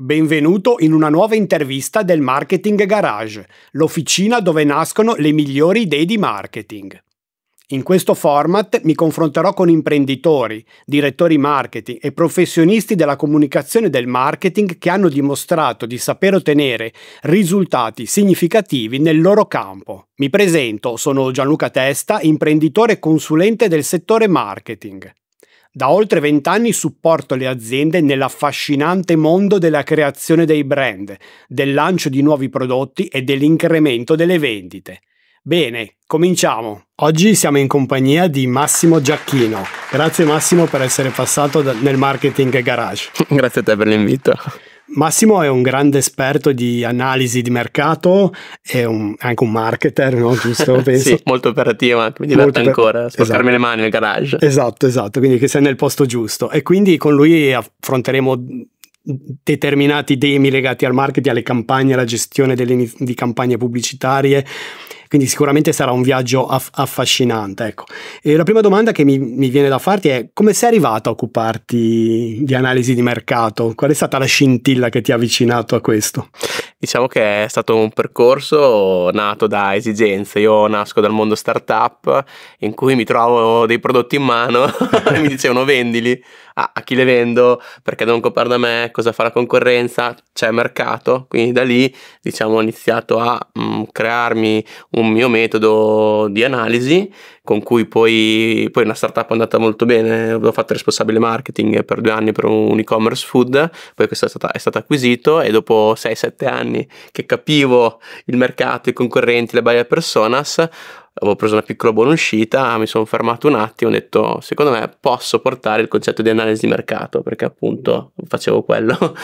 Benvenuto in una nuova intervista del Marketing Garage, l'officina dove nascono le migliori idee di marketing. In questo format mi confronterò con imprenditori, direttori marketing e professionisti della comunicazione del marketing che hanno dimostrato di saper ottenere risultati significativi nel loro campo. Mi presento, sono Gianluca Testa, imprenditore e consulente del settore marketing. Da oltre vent'anni supporto le aziende nell'affascinante mondo della creazione dei brand, del lancio di nuovi prodotti e dell'incremento delle vendite. Bene, cominciamo. Oggi siamo in compagnia di Massimo Giacchino. Grazie Massimo per essere passato nel marketing garage. Grazie a te per l'invito. Massimo è un grande esperto di analisi di mercato, è un, anche un marketer, no? giusto? Penso. sì, molto operativo, mi diverte molto ancora per... sporcarmi esatto. le mani nel garage. Esatto, esatto, quindi che sei nel posto giusto. E quindi con lui affronteremo determinati temi legati al marketing, alle campagne, alla gestione delle, di campagne pubblicitarie, quindi sicuramente sarà un viaggio aff- affascinante. Ecco. E la prima domanda che mi, mi viene da farti è come sei arrivato a occuparti di analisi di mercato? Qual è stata la scintilla che ti ha avvicinato a questo? Diciamo che è stato un percorso nato da esigenze. Io nasco dal mondo startup in cui mi trovo dei prodotti in mano e mi dicevano vendili. Ah, a chi le vendo? Perché devono comprare da me? Cosa fa la concorrenza? C'è mercato? Quindi da lì diciamo ho iniziato a mh, mm, crearmi un mio metodo di analisi con cui poi, poi una startup è andata molto bene, ho fatto responsabile marketing per due anni per un e-commerce food, poi questo è, stata, è stato acquisito e dopo 6-7 anni che capivo il mercato, i concorrenti, le buyer personas, avevo preso una piccola buona uscita, mi sono fermato un attimo, e ho detto secondo me posso portare il concetto di analisi di mercato perché appunto facevo quello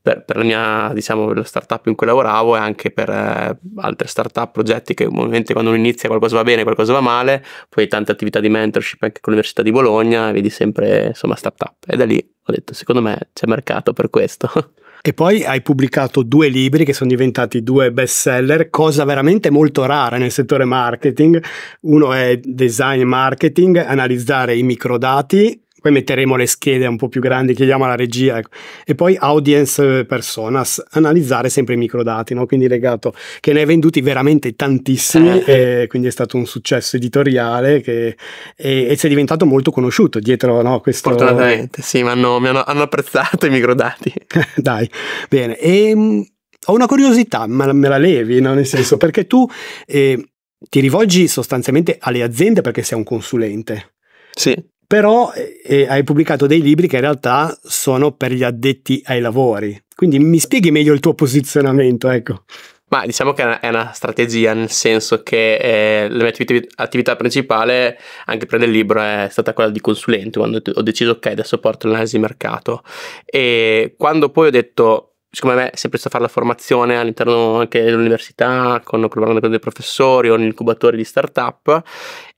per, per, la mia, diciamo, la startup in cui lavoravo e anche per eh, altre startup, progetti che ovviamente quando uno inizia qualcosa va bene, qualcosa va male, poi tante attività di mentorship anche con l'Università di Bologna, vedi sempre insomma startup e da lì ho detto secondo me c'è mercato per questo. E poi hai pubblicato due libri che sono diventati due bestseller, cosa veramente molto rara nel settore marketing. Uno è Design Marketing, analizzare i microdati poi metteremo le schede un po' più grandi, chiediamo alla regia, ecco. e poi audience eh, personas, analizzare sempre i microdati, no? quindi legato che ne hai venduti veramente tantissimi, eh. quindi è stato un successo editoriale che, e, e si diventato molto conosciuto dietro no, questo... Fortunatamente, sì, ma hanno, hanno, hanno, apprezzato i microdati. Dai, bene, e, ehm, mh, ho una curiosità, ma me la levi, no? nel senso, perché tu eh, ti rivolgi sostanzialmente alle aziende perché sei un consulente. Sì però eh, eh, hai pubblicato dei libri che in realtà sono per gli addetti ai lavori. Quindi mi spieghi meglio il tuo posizionamento, ecco. Ma diciamo che è una, strategia, nel senso che eh, la mia attività, principale, anche prima il libro, è stata quella di consulente, quando ho deciso ok, adesso porto l'analisi di mercato. E quando poi ho detto, siccome me è sempre stato fare la formazione all'interno anche dell'università, con con dei professori o in incubatori di start-up,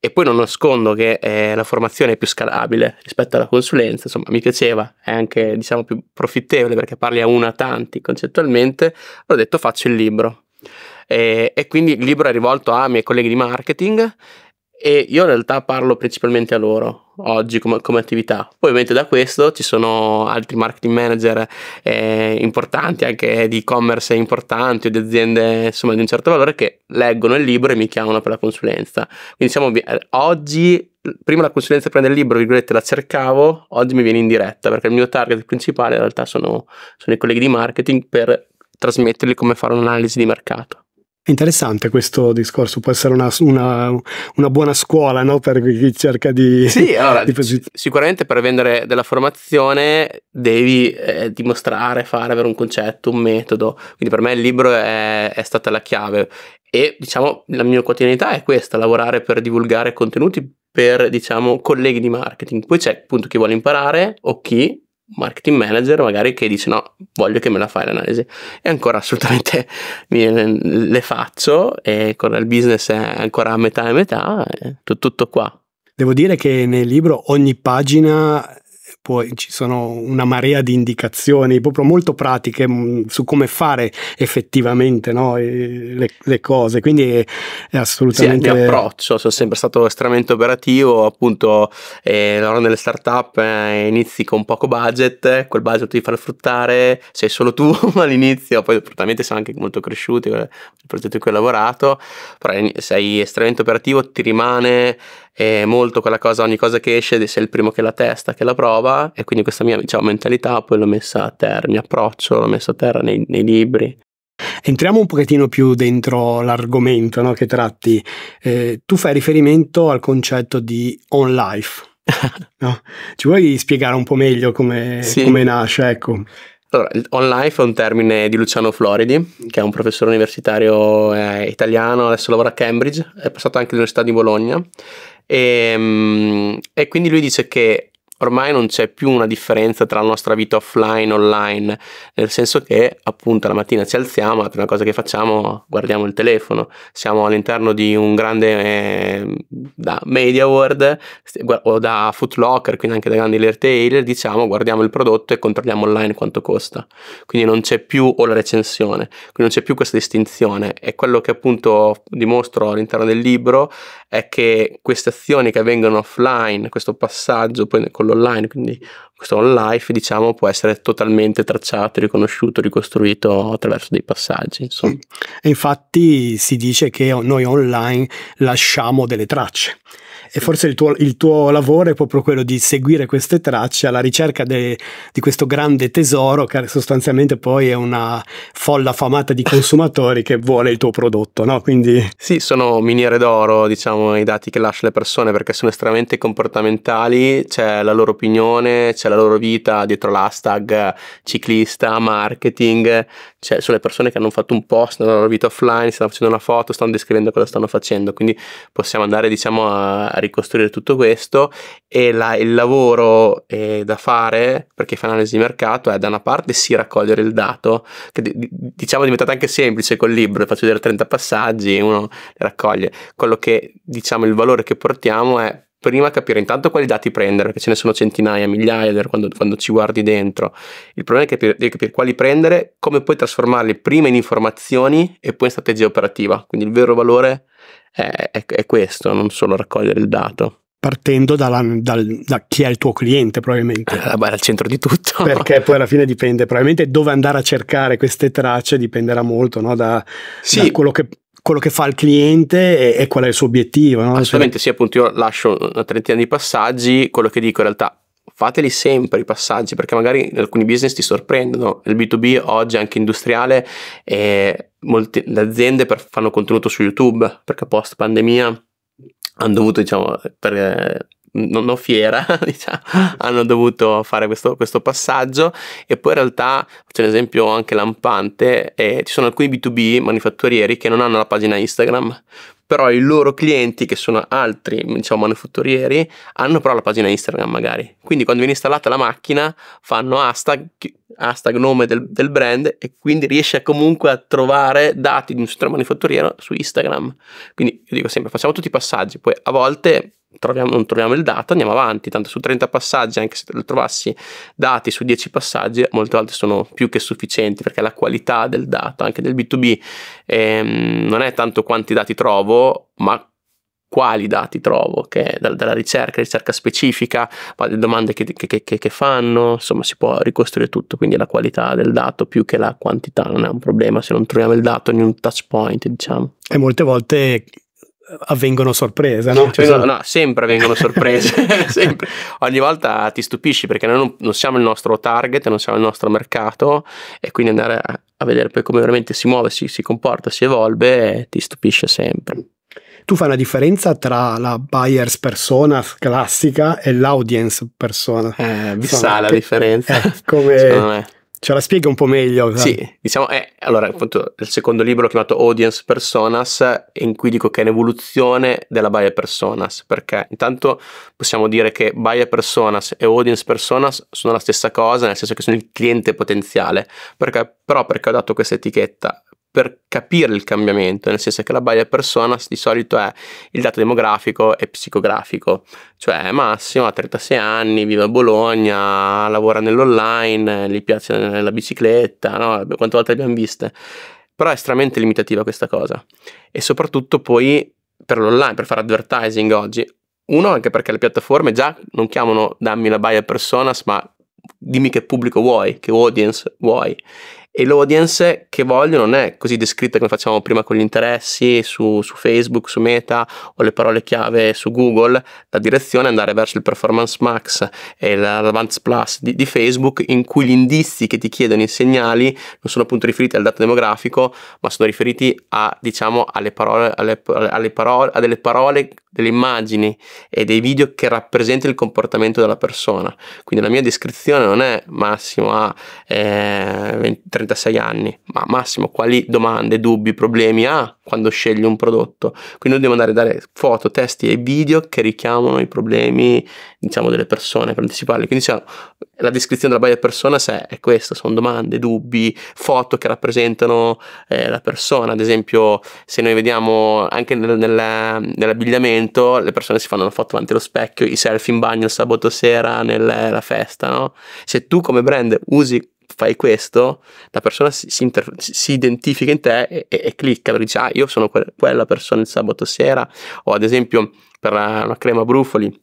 e poi non nascondo che eh, la formazione è più scalabile rispetto alla consulenza, insomma mi piaceva, è anche diciamo più profittevole perché parli a una a tanti concettualmente, ho detto faccio il libro. E, e quindi il libro è rivolto a miei colleghi di marketing e io in realtà parlo principalmente a loro, oggi come, come, attività. Poi ovviamente da questo ci sono altri marketing manager eh, importanti, anche di e-commerce importanti o di aziende insomma di un certo valore che leggono il libro e mi chiamano per la consulenza. Quindi diciamo oggi prima la consulenza prende il libro, virgolette, la cercavo, oggi mi viene in diretta perché il mio target principale in realtà sono, sono i colleghi di marketing per trasmettergli come fare un'analisi di mercato interessante questo discorso, può essere una, una, una buona scuola no? per chi cerca di... Sì, allora, di... sicuramente per vendere della formazione devi eh, dimostrare, fare, avere un concetto, un metodo, quindi per me il libro è, è stata la chiave e diciamo la mia quotidianità è questa, lavorare per divulgare contenuti per diciamo colleghi di marketing, poi c'è appunto chi vuole imparare o chi marketing manager magari che dice no voglio che me la fai l'analisi e ancora assolutamente le faccio e con il business è ancora a metà e metà tutto, tutto qua Devo dire che nel libro ogni pagina può, ci sono una marea di indicazioni proprio molto pratiche mm, su come fare effettivamente no, le, le, cose, quindi è, è assolutamente... Sì, il mio approccio, sono sempre stato estremamente operativo, appunto eh, nelle startup, eh, inizi con poco budget, quel budget ti fa fruttare, sei solo tu all'inizio, poi fortunatamente sono anche molto cresciuti, eh, il progetto in cui ho lavorato, però sei estremamente operativo, ti rimane è molto quella cosa, ogni cosa che esce sei il primo che la testa, che la prova e quindi questa mia diciamo, mentalità poi l'ho messa a terra, il mio approccio l'ho messo a terra nei, nei libri. Entriamo un pochettino più dentro l'argomento no, che tratti. Eh, tu fai riferimento al concetto di on life. no? Ci vuoi spiegare un po' meglio come, sì. come nasce? Ecco. Allora, on life è un termine di Luciano Floridi, che è un professore universitario eh, italiano, adesso lavora a Cambridge, è passato anche all'Università di Bologna e, ehm, e quindi lui dice che ormai non c'è più una differenza tra la nostra vita offline e online, nel senso che appunto la mattina ci alziamo, la prima cosa che facciamo guardiamo il telefono, siamo all'interno di un grande eh, da Media World o da footlocker, quindi anche da grandi retailer, diciamo guardiamo il prodotto e controlliamo online quanto costa. Quindi non c'è più o la recensione, quindi non c'è più questa distinzione e quello che appunto dimostro all'interno del libro è che queste azioni che avvengono offline, questo passaggio poi con online quindi questo on life diciamo può essere totalmente tracciato, riconosciuto, ricostruito attraverso dei passaggi. Insomma. E infatti si dice che noi online lasciamo delle tracce e forse il tuo, il tuo, lavoro è proprio quello di seguire queste tracce alla ricerca de, di questo grande tesoro che sostanzialmente poi è una folla famata di consumatori che vuole il tuo prodotto, no? Quindi... Sì, sono miniere d'oro, diciamo, i dati che lasciano le persone perché sono estremamente comportamentali, c'è la loro opinione, c'è la loro vita dietro l'hashtag ciclista, marketing, cioè sulle persone che hanno fatto un post nella loro vita offline, stanno facendo una foto, stanno descrivendo cosa stanno facendo, quindi possiamo andare diciamo a, ricostruire tutto questo e la, il lavoro eh, da fare perché fa analisi di mercato è da una parte sì raccogliere il dato, che diciamo è diventato anche semplice col libro, faccio vedere 30 passaggi e uno raccoglie, quello che diciamo il valore che portiamo è prima capire intanto quali dati prendere, perché ce ne sono centinaia, migliaia quando, quando ci guardi dentro. Il problema è capire, è capire quali prendere, come poi trasformarli prima in informazioni e poi in strategia operativa. Quindi il vero valore è, è, è questo, non solo raccogliere il dato partendo dalla, dal, da chi è il tuo cliente probabilmente. Eh, al centro di tutto. Perché poi alla fine dipende, probabilmente dove andare a cercare queste tracce dipenderà molto no? da, sì. da, quello che quello che fa il cliente e, e qual è il suo obiettivo. No? Assolutamente sì, appunto io lascio una eh, trentina di passaggi, quello che dico in realtà fateli sempre i passaggi perché magari alcuni business ti sorprendono. Il B2B oggi anche industriale, e molte, le aziende per, fanno contenuto su YouTube perché post pandemia hanno dovuto diciamo per... Eh, non, non fiera, diciamo, ah. hanno dovuto fare questo, questo, passaggio e poi in realtà c'è un esempio anche lampante, eh, ci sono alcuni B2B manifatturieri che non hanno la pagina Instagram, però i loro clienti, che sono altri, diciamo, manufatturieri, hanno però la pagina Instagram magari. Quindi quando viene installata la macchina fanno hashtag, hashtag nome del, del, brand e quindi riesce comunque a trovare dati di un settore manufatturiero su Instagram. Quindi io dico sempre, facciamo tutti i passaggi, poi a volte troviamo, non troviamo il dato, andiamo avanti, tanto su 30 passaggi, anche se trovassi dati su 10 passaggi, molte volte sono più che sufficienti perché la qualità del dato, anche del B2B, ehm, non è tanto quanti dati trovo, ma quali dati trovo, che dalla ricerca, ricerca specifica, le domande che, che, che, che, fanno, insomma si può ricostruire tutto, quindi la qualità del dato più che la quantità non è un problema se non troviamo il dato in un touch point, diciamo. E molte volte avvengono sorprese, no? Cioè, vengono, sono... no sempre avvengono sorprese, sempre. ogni volta ti stupisci perché noi non, non, siamo il nostro target, non siamo il nostro mercato e quindi andare a, a vedere poi come veramente si muove, si, si comporta, si evolve ti stupisce sempre. Tu fai una differenza tra la buyer's persona classica e l'audience persona. Eh, sa la differenza. Eh, come... Secondo me Ce la spiega un po' meglio. Sai? Sì, diciamo, eh, allora, appunto, il secondo libro chiamato Audience Personas, in cui dico che è un'evoluzione della buyer personas, perché intanto possiamo dire che buyer personas e audience personas sono la stessa cosa, nel senso che sono il cliente potenziale, perché, però perché ho dato questa etichetta per capire il cambiamento, nel senso che la buyer persona di solito è il dato demografico e psicografico, cioè Massimo ha 36 anni, vive a Bologna, lavora nell'online, gli piace la bicicletta, no? quante volte abbiamo viste, però è estremamente limitativa questa cosa e soprattutto poi per l'online, per fare advertising oggi, uno anche perché le piattaforme già non chiamano dammi la buyer personas ma dimmi che pubblico vuoi, che audience vuoi e l'audience che voglio non è così descritta come facciamo prima con gli interessi su, su, Facebook, su Meta o le parole chiave su Google, la direzione è andare verso il Performance Max e l'Advanced Plus di, di, Facebook in cui gli indizi che ti chiedono i segnali non sono appunto riferiti al dato demografico ma sono riferiti a diciamo alle parole, alle, alle parole, a delle parole, delle immagini e dei video che rappresentano il comportamento della persona. Quindi la mia descrizione non è Massimo a eh, 20, 36 anni, ma massimo quali domande, dubbi, problemi ha quando scegli un prodotto. Quindi noi dobbiamo andare a dare foto, testi e video che richiamano i problemi, diciamo, delle persone per anticiparli. Quindi diciamo, la descrizione della buyer persona è questa, sono domande, dubbi, foto che rappresentano eh, la persona. Ad esempio, se noi vediamo anche nel, nel, nell'abbigliamento, le persone si fanno una foto davanti allo specchio, i selfie in bagno il sabato sera, nella festa, no? Se tu come brand usi fai questo, la persona si, si, inter- si identifica in te e, e, e, clicca perché dice ah io sono que- quella persona il sabato sera o ad esempio per la, una crema brufoli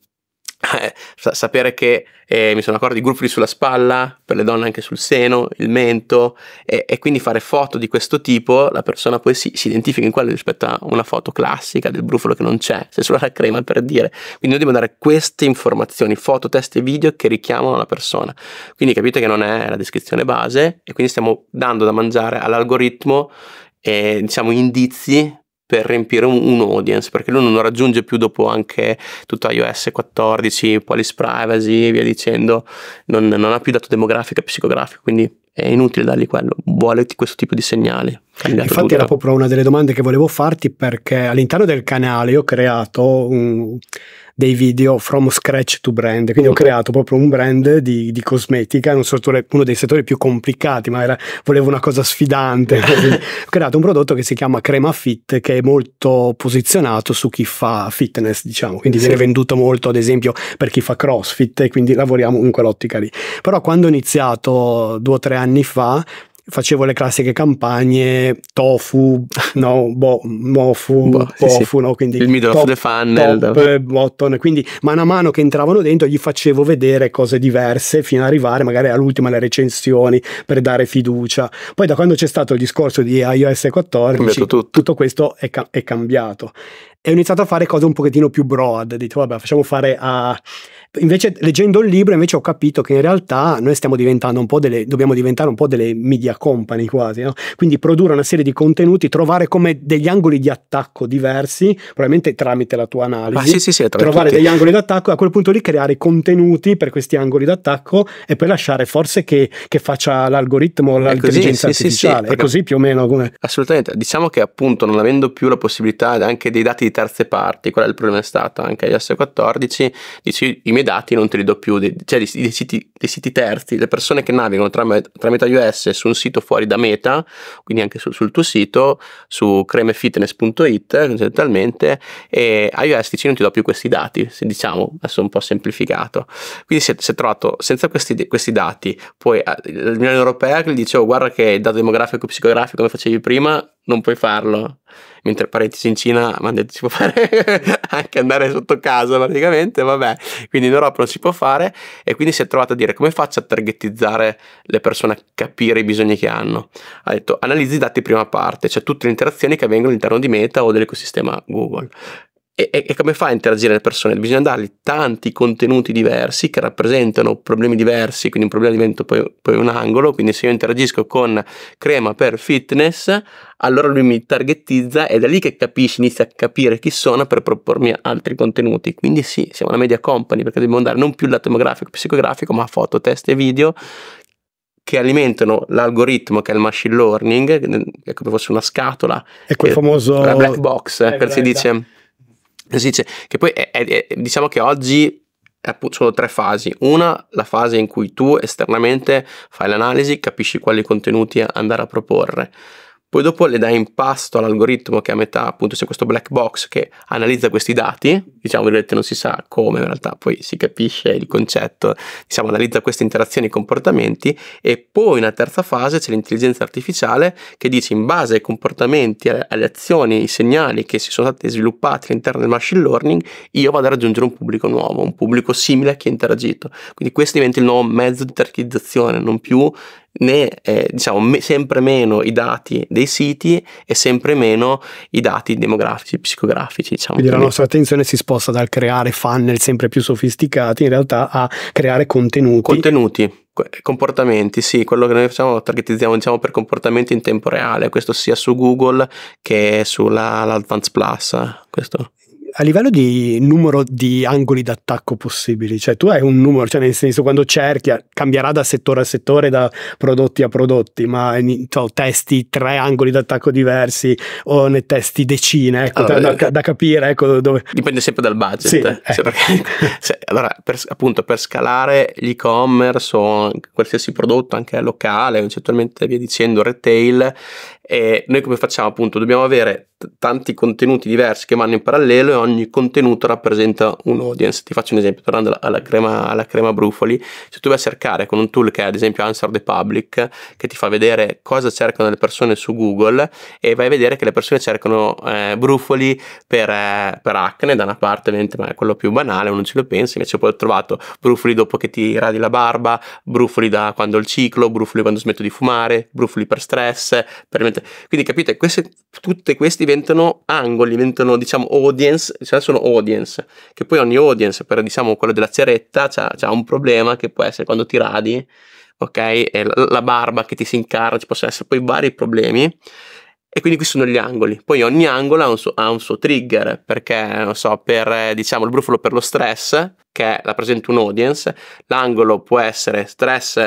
eh, sapere che eh, mi sono accorto di gruffoli sulla spalla, per le donne anche sul seno, il mento, e, e quindi fare foto di questo tipo, la persona poi si, si, identifica in quello rispetto a una foto classica del brufolo che non c'è, se solo la crema per dire. Quindi noi dobbiamo dare queste informazioni, foto, test e video che richiamano la persona. Quindi capite che non è la descrizione base e quindi stiamo dando da mangiare all'algoritmo E, diciamo indizi per riempire un, un, audience, perché lui non lo raggiunge più dopo anche tutto iOS 14, policy privacy e via dicendo, non, non ha più dato demografica, e psicografico, quindi è inutile dargli quello, vuole questo tipo di segnali. Infatti era proprio una delle domande che volevo farti perché all'interno del canale ho creato un, dei video from scratch to brand, quindi mm. ho creato proprio un brand di, di cosmetica, un settore, uno dei settori più complicati, ma era, volevo una cosa sfidante. ho creato un prodotto che si chiama Crema Fit che è molto posizionato su chi fa fitness, diciamo, quindi sì. viene venduto molto ad esempio per chi fa crossfit e quindi lavoriamo in quell'ottica lì. Però quando ho iniziato due o tre anni fa facevo le classiche campagne tofu, no, bo, mofu, boh, tofu, sì, no, quindi il middle top, of the funnel, top, eh, button, quindi mano a mano che entravano dentro gli facevo vedere cose diverse fino ad arrivare magari all'ultima le recensioni per dare fiducia. Poi da quando c'è stato il discorso di iOS 14 tutto. tutto. questo è, ca- è cambiato e ho iniziato a fare cose un pochettino più broad, dico vabbè facciamo fare a... Uh, Invece leggendo il libro invece ho capito che in realtà noi stiamo diventando un po' delle, dobbiamo diventare un po' delle media company quasi, no? quindi produrre una serie di contenuti, trovare come degli angoli di attacco diversi, probabilmente tramite la tua analisi, ah, sì, sì, sì, trovare tutti. degli angoli d'attacco e a quel punto lì creare contenuti per questi angoli d'attacco e poi lasciare forse che, che faccia l'algoritmo o l'intelligenza artificiale, è così più o meno come... Assolutamente, diciamo che appunto non avendo più la possibilità anche dei dati di terze parti, qual è il problema è stato anche agli S14, dici miei dati non te li do più, cioè dei, dei, siti, dei siti, terzi, le persone che navigano tramite, tramite iOS su un sito fuori da meta, quindi anche su, sul tuo sito, su cremefitness.it generalmente, e iOS dice non ti do più questi dati, se diciamo, adesso un po' semplificato. Quindi si è, trovato senza questi, questi dati, poi eh, l'Unione Europea che gli dicevo oh, guarda che il dato demografico e psicografico come facevi prima non puoi farlo. Mentre parentesi in Cina mi hanno detto si può fare anche andare sotto casa praticamente, vabbè. Quindi in Europa non si può fare e quindi si è trovato a dire come faccio a targetizzare le persone a capire i bisogni che hanno. Ha detto analizzi i dati prima parte, cioè tutte le interazioni che avvengono all'interno di Meta o dell'ecosistema Google. E, e, come fa a interagire le persone? Bisogna dargli tanti contenuti diversi che rappresentano problemi diversi, quindi un problema diventa poi, poi, un angolo, quindi se io interagisco con crema per fitness, allora lui mi targettizza ed è lì che capisci, inizia a capire chi sono per propormi altri contenuti. Quindi sì, siamo una media company perché dobbiamo andare non più il lato demografico, psicografico, ma foto, test e video che alimentano l'algoritmo che è il machine learning, è come fosse una scatola. È quel famoso... La black box, eh, si dice si dice che poi è, è, diciamo che oggi sono tre fasi. Una, la fase in cui tu esternamente fai l'analisi, capisci quali contenuti andare a proporre poi dopo le dai in pasto all'algoritmo che a metà appunto c'è questo black box che analizza questi dati, diciamo vedete non si sa come in realtà poi si capisce il concetto, diciamo analizza queste interazioni e comportamenti e poi una terza fase c'è l'intelligenza artificiale che dice in base ai comportamenti, alle azioni, ai segnali che si sono stati sviluppati all'interno del machine learning, io vado a raggiungere un pubblico nuovo, un pubblico simile a chi ha interagito. Quindi questo diventa il nuovo mezzo di targetizzazione, non più né eh, diciamo me, sempre meno i dati dei siti e sempre meno i dati demografici, psicografici. Diciamo. Quindi la nostra attenzione si sposta dal creare funnel sempre più sofisticati in realtà a creare contenuti. Contenuti. Comportamenti, sì, quello che noi facciamo lo targetizziamo diciamo, per comportamenti in tempo reale, questo sia su Google che sulla Plus. Questo a livello di numero di angoli d'attacco possibili, cioè tu hai un numero, cioè nel senso quando cerchi cambierà da settore a settore, da prodotti a prodotti, ma so, testi tre angoli d'attacco diversi o ne testi decine, ecco, allora, da, eh, da, capire ecco, dove... Dipende sempre dal budget. Sì, eh. cioè perché, se, allora, per, appunto, per scalare l'e-commerce o qualsiasi prodotto, anche locale, eventualmente via dicendo, retail, e noi come facciamo appunto? Dobbiamo avere t- tanti contenuti diversi che vanno in parallelo e ogni contenuto rappresenta un audience. Ti faccio un esempio, tornando alla, crema, alla crema, brufoli, se tu vai a cercare con un tool che è ad esempio Answer the Public, che ti fa vedere cosa cercano le persone su Google e vai a vedere che le persone cercano eh, brufoli per, eh, per, acne da una parte, ovviamente, ma è quello più banale, uno non ce lo pensa, invece poi ho trovato brufoli dopo che ti radi la barba, brufoli da quando ho il ciclo, brufoli quando smetto di fumare, brufoli per stress, per gente. Quindi capite, queste, tutte queste diventano angoli, diventano diciamo audience, cioè sono audience, che poi ogni audience, per diciamo quello della ceretta, ha un problema che può essere quando ti radi, ok? E la, la barba che ti si incarna, ci possono essere poi vari problemi. E quindi qui sono gli angoli. Poi ogni angolo ha un, suo, ha un suo, trigger, perché, non so, per, eh, diciamo, il brufolo per lo stress, che rappresenta un audience, l'angolo può essere stress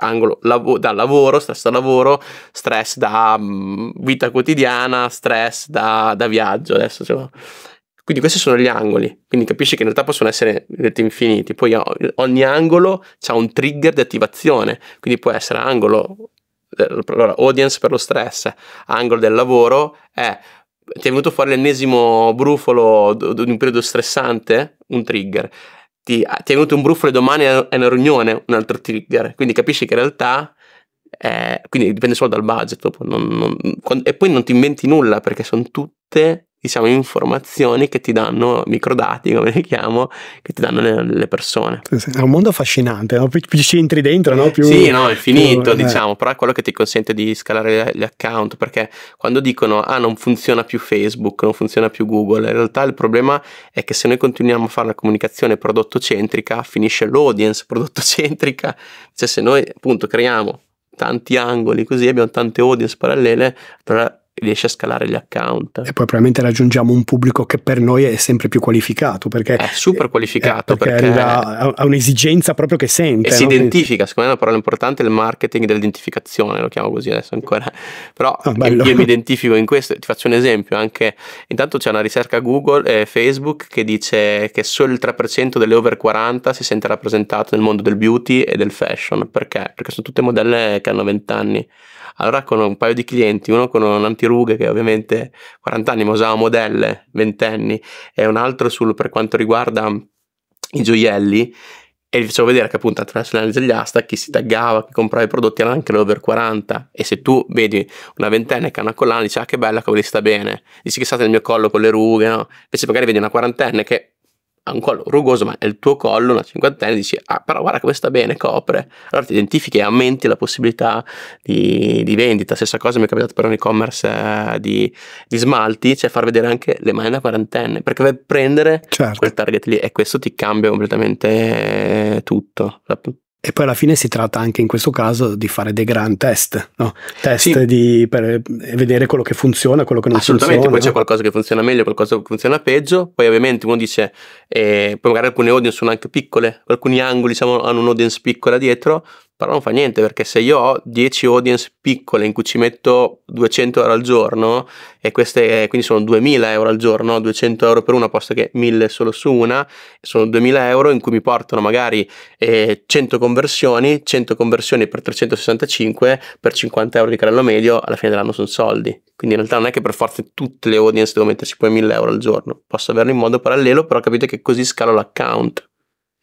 angolo lav- da lavoro, stress da lavoro, stress da mh, vita quotidiana, stress da, da viaggio. Adesso ce cioè, l'ho. Quindi questi sono gli angoli, quindi capisci che in realtà possono essere detti infiniti. Poi ogni angolo ha un trigger di attivazione, quindi può essere angolo, eh, allora, audience per lo stress, angolo del lavoro, è ti è venuto fuori l'ennesimo brufolo di un periodo stressante, un trigger ti, ah, ti è venuto un brufolo domani è una riunione, un altro trigger. Quindi capisci che in realtà eh, quindi dipende solo dal budget. Non, non, e poi non ti inventi nulla perché sono tutte diciamo, informazioni che ti danno, microdati come li chiamo, che ti danno le, le persone. Sì, È un mondo affascinante, no? più, ci entri dentro, no? Più, sì, no, è finito, più, eh, eh. diciamo, eh. però è quello che ti consente di scalare gli account, perché quando dicono, ah, non funziona più Facebook, non funziona più Google, in realtà il problema è che se noi continuiamo a fare una comunicazione prodotto centrica, finisce l'audience prodotto centrica, cioè se noi appunto creiamo tanti angoli così abbiamo tante audience parallele allora riesce a scalare gli account. E poi probabilmente raggiungiamo un pubblico che per noi è sempre più qualificato, perché è super eh, qualificato, perché, perché arriva a un'esigenza proprio che sente. E no? si identifica, secondo me è una parola importante, il marketing dell'identificazione, lo chiamo così adesso ancora, però oh, io, mi identifico in questo, ti faccio un esempio, anche intanto c'è una ricerca Google e Facebook che dice che solo il 3% delle over 40 si sente rappresentato nel mondo del beauty e del fashion, perché? Perché sono tutte modelle che hanno 20 anni. Allora con un paio di clienti, uno con un antirughe che ovviamente 40 anni ma usava modelle, 20 e un altro sul, per quanto riguarda i gioielli, e vi facevo vedere che appunto attraverso l'analisi degli hashtag chi si taggava, chi comprava i prodotti era anche l'over 40 e se tu vedi una ventenne che ha una collana dici ah che bella che le sta bene dici che state nel mio collo con le rughe no? invece magari vedi una quarantenne che ha un collo rugoso, ma è il tuo collo, una cinquantenne, dici, ah, però guarda come sta bene, copre. Allora ti identifichi e aumenti la possibilità di, di, vendita. Stessa cosa mi è capitato per un e-commerce eh, di, di, smalti, cioè far vedere anche le mani da quarantenne, perché per prendere certo. quel target lì e questo ti cambia completamente eh, tutto. E poi alla fine si tratta anche in questo caso di fare dei grand test, no? test sì. di, per eh, vedere quello che funziona, quello che non Assolutamente, funziona. Assolutamente, poi c'è qualcosa che funziona meglio, qualcosa che funziona peggio, poi ovviamente uno dice, eh, poi magari alcune audience sono anche piccole, alcuni angoli diciamo, hanno un'audience piccola dietro, però non fa niente perché se io ho 10 audience piccole in cui ci metto 200 euro al giorno e queste quindi sono 2000 euro al giorno 200 euro per una posto che 1000 solo su una sono 2000 euro in cui mi portano magari eh, 100 conversioni 100 conversioni per 365 per 50 euro di carrello medio alla fine dell'anno sono soldi quindi in realtà non è che per forza tutte le audience devo metterci poi 1000 euro al giorno posso averlo in modo parallelo però capite che così scalo l'account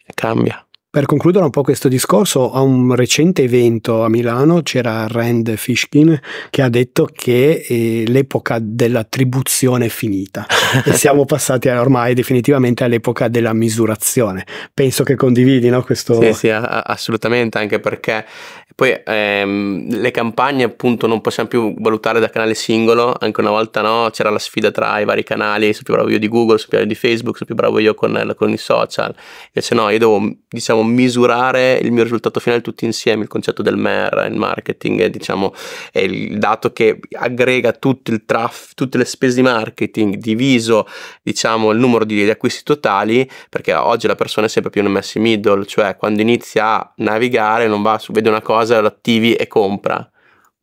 e cambia per concludere un po' questo discorso, a un recente evento a Milano c'era Rand Fishkin che ha detto che eh, l'epoca dell'attribuzione è finita e siamo passati ormai definitivamente all'epoca della misurazione. Penso che condividi no, questo. Sì, sì, a- assolutamente, anche perché poi ehm, le campagne appunto non possiamo più valutare da canale singolo, anche una volta no, c'era la sfida tra i vari canali, sono più bravo io di Google, sono più bravo io di Facebook, sono più bravo io con, con i social, invece no, io devo diciamo misurare il mio risultato finale tutti insieme, il concetto del MER, il marketing, è, diciamo è il dato che aggrega tutto il traffico, tutte le spese di marketing diviso diciamo il numero di, di acquisti totali, perché oggi la persona è sempre più nel messi middle, cioè quando inizia a navigare non va su, vede una cosa cosa, lo attivi e compra.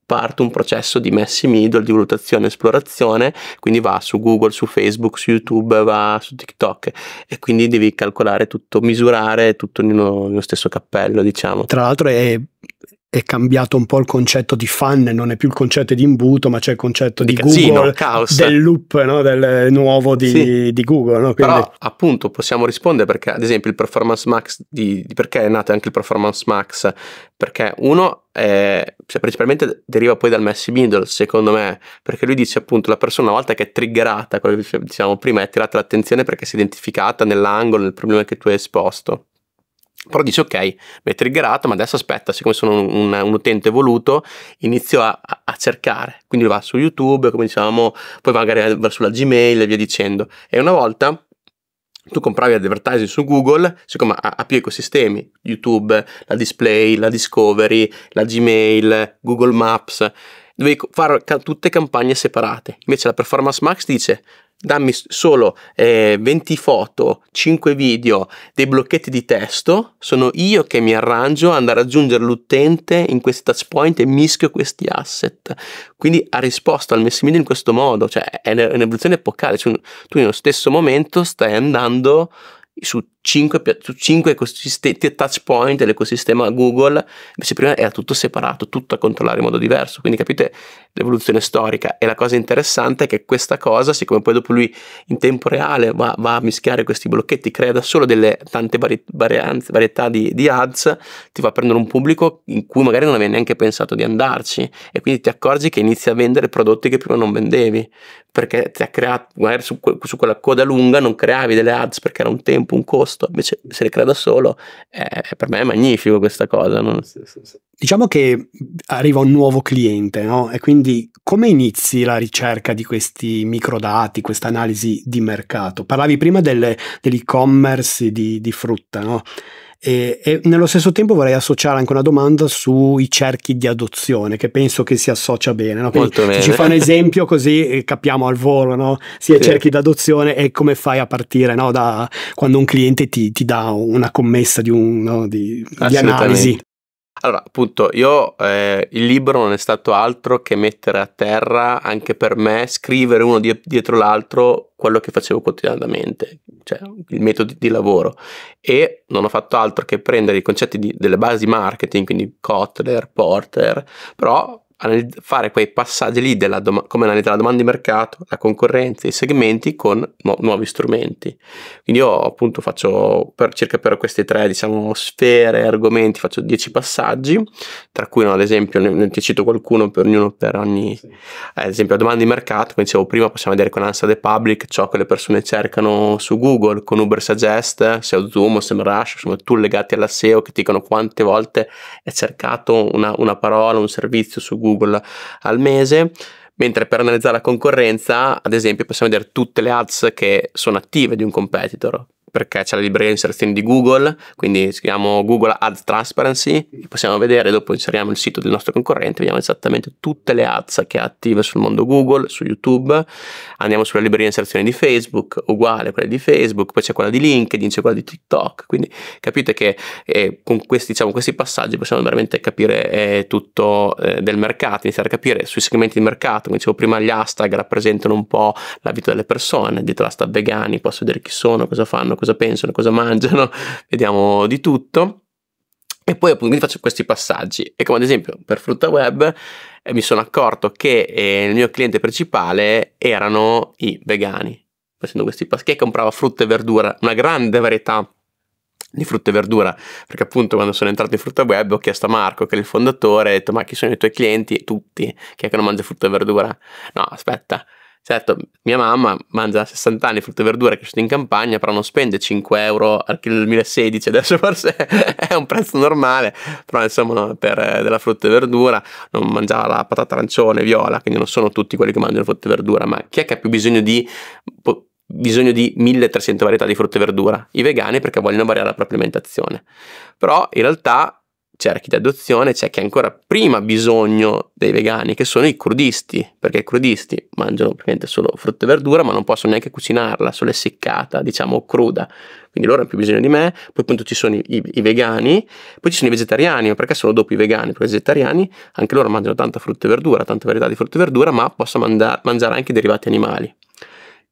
Parte un processo di messi middle, di valutazione, esplorazione, quindi va su Google, su Facebook, su YouTube, va su TikTok e quindi devi calcolare tutto, misurare tutto nello stesso cappello, diciamo. Tra l'altro è è cambiato un po' il concetto di fan, non è più il concetto di imbuto, ma c'è il concetto di, di casino, Google, caos. del loop no? del nuovo di, sì. di Google. No? Quindi... Però appunto possiamo rispondere perché ad esempio il Performance Max, di, perché è nato anche il Performance Max? Perché uno è, cioè, principalmente deriva poi dal Messi Bindle, secondo me, perché lui dice appunto la persona una volta che è triggerata, quello che diciamo prima, è tirata l'attenzione perché si è identificata nell'angolo, nel problema che tu hai esposto. Però dice ok, mi è triggerato, ma adesso aspetta, siccome sono un, un, utente evoluto, inizio a, a, cercare. Quindi va su YouTube, come dicevamo, poi magari va sulla Gmail e via dicendo. E una volta tu compravi advertising su Google, siccome ha, ha più ecosistemi, YouTube, la display, la discovery, la Gmail, Google Maps, dovevi fare tutte campagne separate. Invece la Performance Max dice dammi solo eh, 20 foto, 5 video, dei blocchetti di testo, sono io che mi arrangio ad andare a raggiungere l'utente in questi touch point e mischio questi asset. Quindi ha risposto al messy media in questo modo, cioè è un'evoluzione epocale, cioè, tu nello stesso momento stai andando su 5, su 5 ecosistemi, touch point dell'ecosistema Google, invece prima era tutto separato, tutto a controllare in modo diverso. Quindi capite l'evoluzione storica. E la cosa interessante è che questa cosa, siccome poi dopo lui in tempo reale va, va a mischiare questi blocchetti, crea da solo delle tante vari, varianze, varietà di, di, ads, ti va a prendere un pubblico in cui magari non avevi neanche pensato di andarci. E quindi ti accorgi che inizi a vendere prodotti che prima non vendevi, perché ti ha creato, magari su, su quella coda lunga non creavi delle ads perché era un tempo, un costo costo, invece se le crea da solo, eh, per me è magnifico questa cosa. No? Diciamo che arriva un nuovo cliente, no? E quindi come inizi la ricerca di questi microdati, questa analisi di mercato? Parlavi prima delle, dell'e-commerce di, di frutta, no? E, e, nello stesso tempo vorrei associare anche una domanda sui cerchi di adozione, che penso che si associa bene. No? bene. Ci fa un esempio così eh, capiamo al volo, no? sia sì. cerchi di adozione e come fai a partire no? da quando un cliente ti, ti dà una commessa di, un, no? di, di analisi. Allora, appunto, io eh, il libro non è stato altro che mettere a terra, anche per me, scrivere uno di- dietro l'altro quello che facevo quotidianamente, cioè il metodo di lavoro. E non ho fatto altro che prendere i concetti di, delle basi marketing, quindi Kotler, Porter, però fare quei passaggi lì della dom- come analizzare la domanda di mercato, la concorrenza, i segmenti con nu- nuovi strumenti. Quindi io appunto faccio per circa per queste tre diciamo sfere, argomenti, faccio dieci passaggi, tra cui no, ad esempio ne, ne cito qualcuno per ognuno per ogni, sì. ad esempio la domanda di mercato, come dicevo prima possiamo vedere con Ansa the Public ciò che le persone cercano su Google, con Uber Suggest, SEO Zoom, SEMrush, insomma tool legati alla SEO che dicono quante volte è cercato una, una parola, un servizio su Google Google al mese, mentre per analizzare la concorrenza, ad esempio, possiamo vedere tutte le ads che sono attive di un competitor perché c'è la libreria di inserzioni di Google, quindi scriviamo Google Ads Transparency, possiamo vedere, dopo inseriamo il sito del nostro concorrente, vediamo esattamente tutte le ads che ha attive sul mondo Google, su YouTube, andiamo sulla libreria di inserzioni di Facebook, uguale a quella di Facebook, poi c'è quella di LinkedIn, c'è quella di TikTok, quindi capite che eh, con questi, diciamo, questi, passaggi possiamo veramente capire eh, tutto eh, del mercato, iniziare a capire sui segmenti di mercato, come dicevo prima gli hashtag rappresentano un po' la vita delle persone, dietro la l'hashtag vegani posso vedere chi sono, cosa fanno, cosa cosa pensano, cosa mangiano, vediamo di tutto. E poi appunto faccio questi passaggi. Ecco, ad esempio per Frutta Web eh, mi sono accorto che eh, il mio cliente principale erano i vegani, facendo questi passaggi, che comprava frutta e verdura, una grande varietà di frutta e verdura, perché appunto quando sono entrato in frutta web ho chiesto a Marco, che è il fondatore, ho detto ma chi sono i tuoi clienti? Tutti, chi è che non mangia frutta e verdura? No, aspetta, Certo, mia mamma mangia da 60 anni frutta e verdura cresciuta in campagna, però non spende 5 euro anche nel 2016, adesso forse è un prezzo normale, però insomma no, per eh, della frutta e verdura non mangiava la patata arancione, viola, quindi non sono tutti quelli che mangiano frutta e verdura, ma chi è che ha più bisogno di, po- bisogno di 1300 varietà di frutta e verdura? I vegani perché vogliono variare la propria alimentazione. Però in realtà cerchi di adozione c'è chi ha ancora prima bisogno dei vegani, che sono i crudisti, perché i crudisti mangiano praticamente solo frutta e verdura, ma non possono neanche cucinarla, solo essiccata, diciamo cruda. Quindi loro hanno più bisogno di me, poi appunto ci sono i, i, i vegani, poi ci sono i vegetariani, ma perché sono dopo i vegani? Perché i vegetariani anche loro mangiano tanta frutta e verdura, tanta varietà di frutta e verdura, ma possono mangiare, mangiare anche derivati animali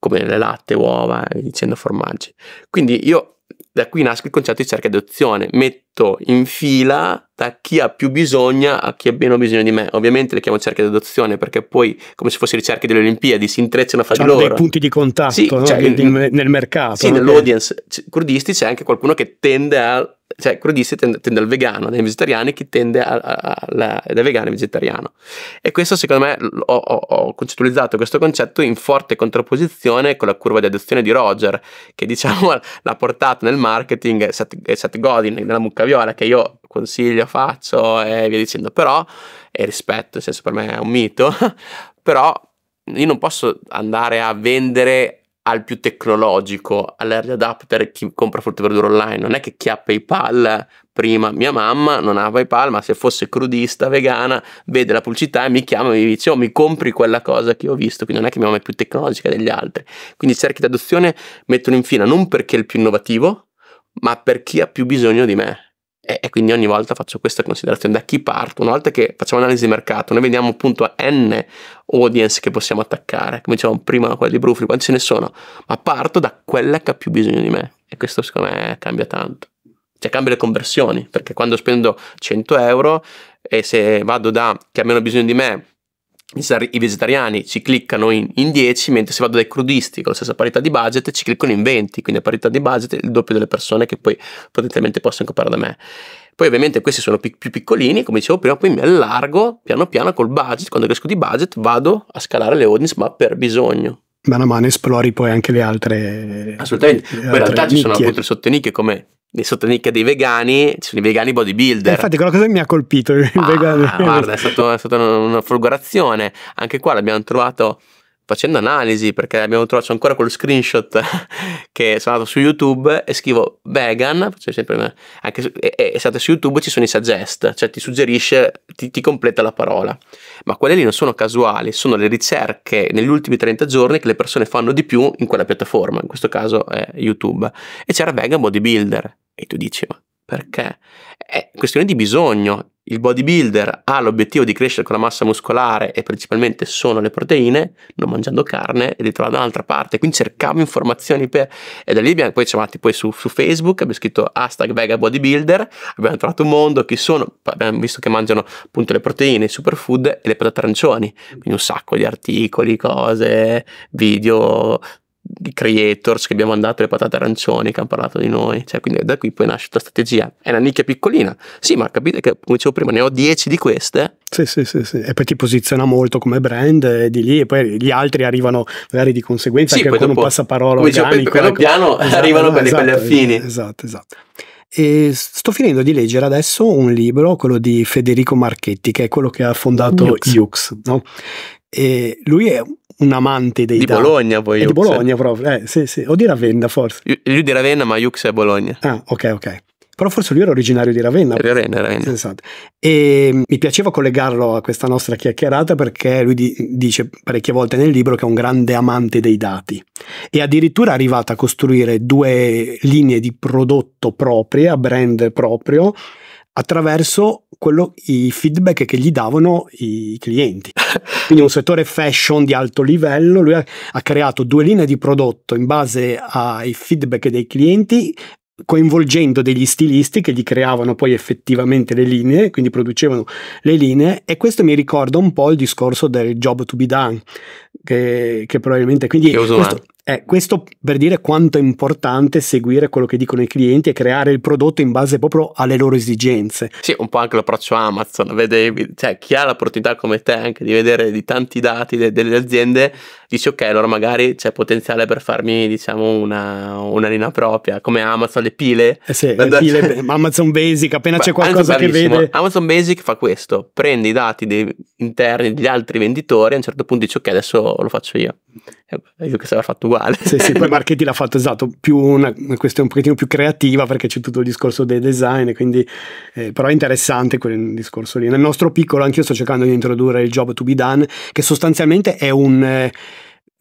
come le latte, uova, eh, dicendo formaggi. Quindi io da qui nasce il concetto di cerca di adozione. Metto in fila da chi ha più bisogno a chi ha meno bisogno di me. Ovviamente le chiamo cerca di adozione perché poi, come se fossero i cerchi delle Olimpiadi, si intrecciano fra di loro. dei punti di contatto sì, no? cioè, nel, nel mercato. Sì, okay. nell'audience kurdisti c'è anche qualcuno che tende a cioè quello di tende, tende al vegano, dai vegetariani, chi tende alla, dai vegani al vegetariano. E questo secondo me ho, ho, ho, concettualizzato questo concetto in forte contrapposizione con la curva di adozione di Roger, che diciamo l'ha portato nel marketing Seth, Seth Godin, nella mucca viola, che io consiglio, faccio e via dicendo, però, e rispetto, nel senso per me è un mito, però io non posso andare a vendere al più tecnologico, all'early adapter, chi compra frutta e verdura online, non è che chi ha PayPal prima, mia mamma non ha PayPal, ma se fosse crudista, vegana, vede la pubblicità e mi chiama e mi dice, oh mi compri quella cosa che ho visto, quindi non è che mia mamma è più tecnologica degli altri. Quindi i cerchi di adozione mettono in fila non perché è il più innovativo, ma per chi ha più bisogno di me. E, quindi ogni volta faccio questa considerazione, da chi parto? Una volta che facciamo analisi di mercato, noi vediamo appunto N audience che possiamo attaccare, come dicevamo prima quelli di Brufri, quanti ce ne sono? Ma parto da quella che ha più bisogno di me e questo secondo me cambia tanto. Cioè cambia le conversioni, perché quando spendo 100 euro e se vado da chi ha meno bisogno di me i vegetariani ci cliccano in, in 10, mentre se vado dai crudisti con la stessa parità di budget ci cliccano in 20, quindi a parità di budget il doppio delle persone che poi potenzialmente possono comprare da me. Poi ovviamente questi sono più piccolini, come dicevo prima, poi mi allargo piano piano col budget, quando cresco di budget vado a scalare le audience ma per bisogno mano a mano esplori poi anche le altre assolutamente le poi in realtà nicchie. ci sono altre le nicchie come di nicchia dei vegani, ci sono i vegani bodybuilder. Eh, infatti, quella cosa mi ha colpito. Ah, Guarda, è, stato, è stata una folgorazione. Anche qua l'abbiamo trovato facendo analisi, perché abbiamo trovato ancora quello screenshot che sono andato su YouTube e scrivo vegan, cioè sempre, anche su, e, e state su YouTube ci sono i suggest, cioè ti suggerisce, ti, ti completa la parola. Ma quelle lì non sono casuali, sono le ricerche negli ultimi 30 giorni che le persone fanno di più in quella piattaforma, in questo caso è YouTube. E c'era vegan bodybuilder e tu dici, ma perché? È questione di bisogno. Il bodybuilder ha l'obiettivo di crescere con la massa muscolare e principalmente sono le proteine, non mangiando carne, e li trova da un'altra parte. Quindi cercavo informazioni per... E da lì abbiamo, poi ci siamo andati poi su, su, Facebook, abbiamo scritto hashtag vega bodybuilder, abbiamo trovato un mondo, chi sono, abbiamo visto che mangiano appunto le proteine, i superfood e le patate arancioni. Quindi un sacco di articoli, cose, video, creators che abbiamo mandato le patate arancioni che hanno parlato di noi, cioè quindi da qui poi nasce la strategia. È una nicchia piccolina, sì, ma capite che come dicevo prima ne ho 10 di queste. Sì, sì, sì, sì, e poi ti posiziona molto come brand e eh, di lì e poi gli altri arrivano magari di conseguenza sì, anche con dopo, un passaparola organico. Dicevo, piano ecco. piano esatto, arrivano no, quelli, esatto, quelli affini. Esatto, esatto. E sto finendo di leggere adesso un libro, quello di Federico Marchetti, che è quello che ha fondato Yux. Yux no? E lui è un amante dei di dati. Bologna poi. Eh, di Bologna proprio, eh, sì, sì. o di Ravenna forse. Lui di Ravenna, ma Jux è Bologna. Ah, ok, ok. Però forse lui era originario di Ravenna. di Ravenna, Ravenna. Esatto. E mm, mi piaceva collegarlo a questa nostra chiacchierata perché lui di, dice parecchie volte nel libro che è un grande amante dei dati e addirittura è arrivato a costruire due linee di prodotto proprie, a brand proprio, attraverso quello, i feedback che gli davano i clienti. Quindi un settore fashion di alto livello, lui ha, ha creato due linee di prodotto in base ai feedback dei clienti coinvolgendo degli stilisti che gli creavano poi effettivamente le linee, quindi producevano le linee e questo mi ricorda un po' il discorso del job to be done, che, che probabilmente quindi... Che questo, eh, questo per dire quanto è importante seguire quello che dicono i clienti e creare il prodotto in base proprio alle loro esigenze. Sì, un po' anche l'approccio Amazon, vedevi, cioè chi ha l'opportunità come te anche di vedere di tanti dati de- delle aziende, dice ok, allora magari c'è potenziale per farmi diciamo una, una linea propria, come Amazon, le pile. Eh sì, le pile, Amazon Basic, appena Beh, c'è qualcosa che vede... Amazon Basic fa questo, prende i dati dei, interni degli altri venditori e a un certo punto dice ok, adesso lo faccio io. Io che se l'ha fatto uguale. Sì, sì, poi Marchetti l'ha fatto esatto, più una, una questione un pochettino più creativa perché c'è tutto il discorso dei design, quindi eh, però è interessante quel discorso lì. Nel nostro piccolo anch'io sto cercando di introdurre il job to be done, che sostanzialmente è un... Eh,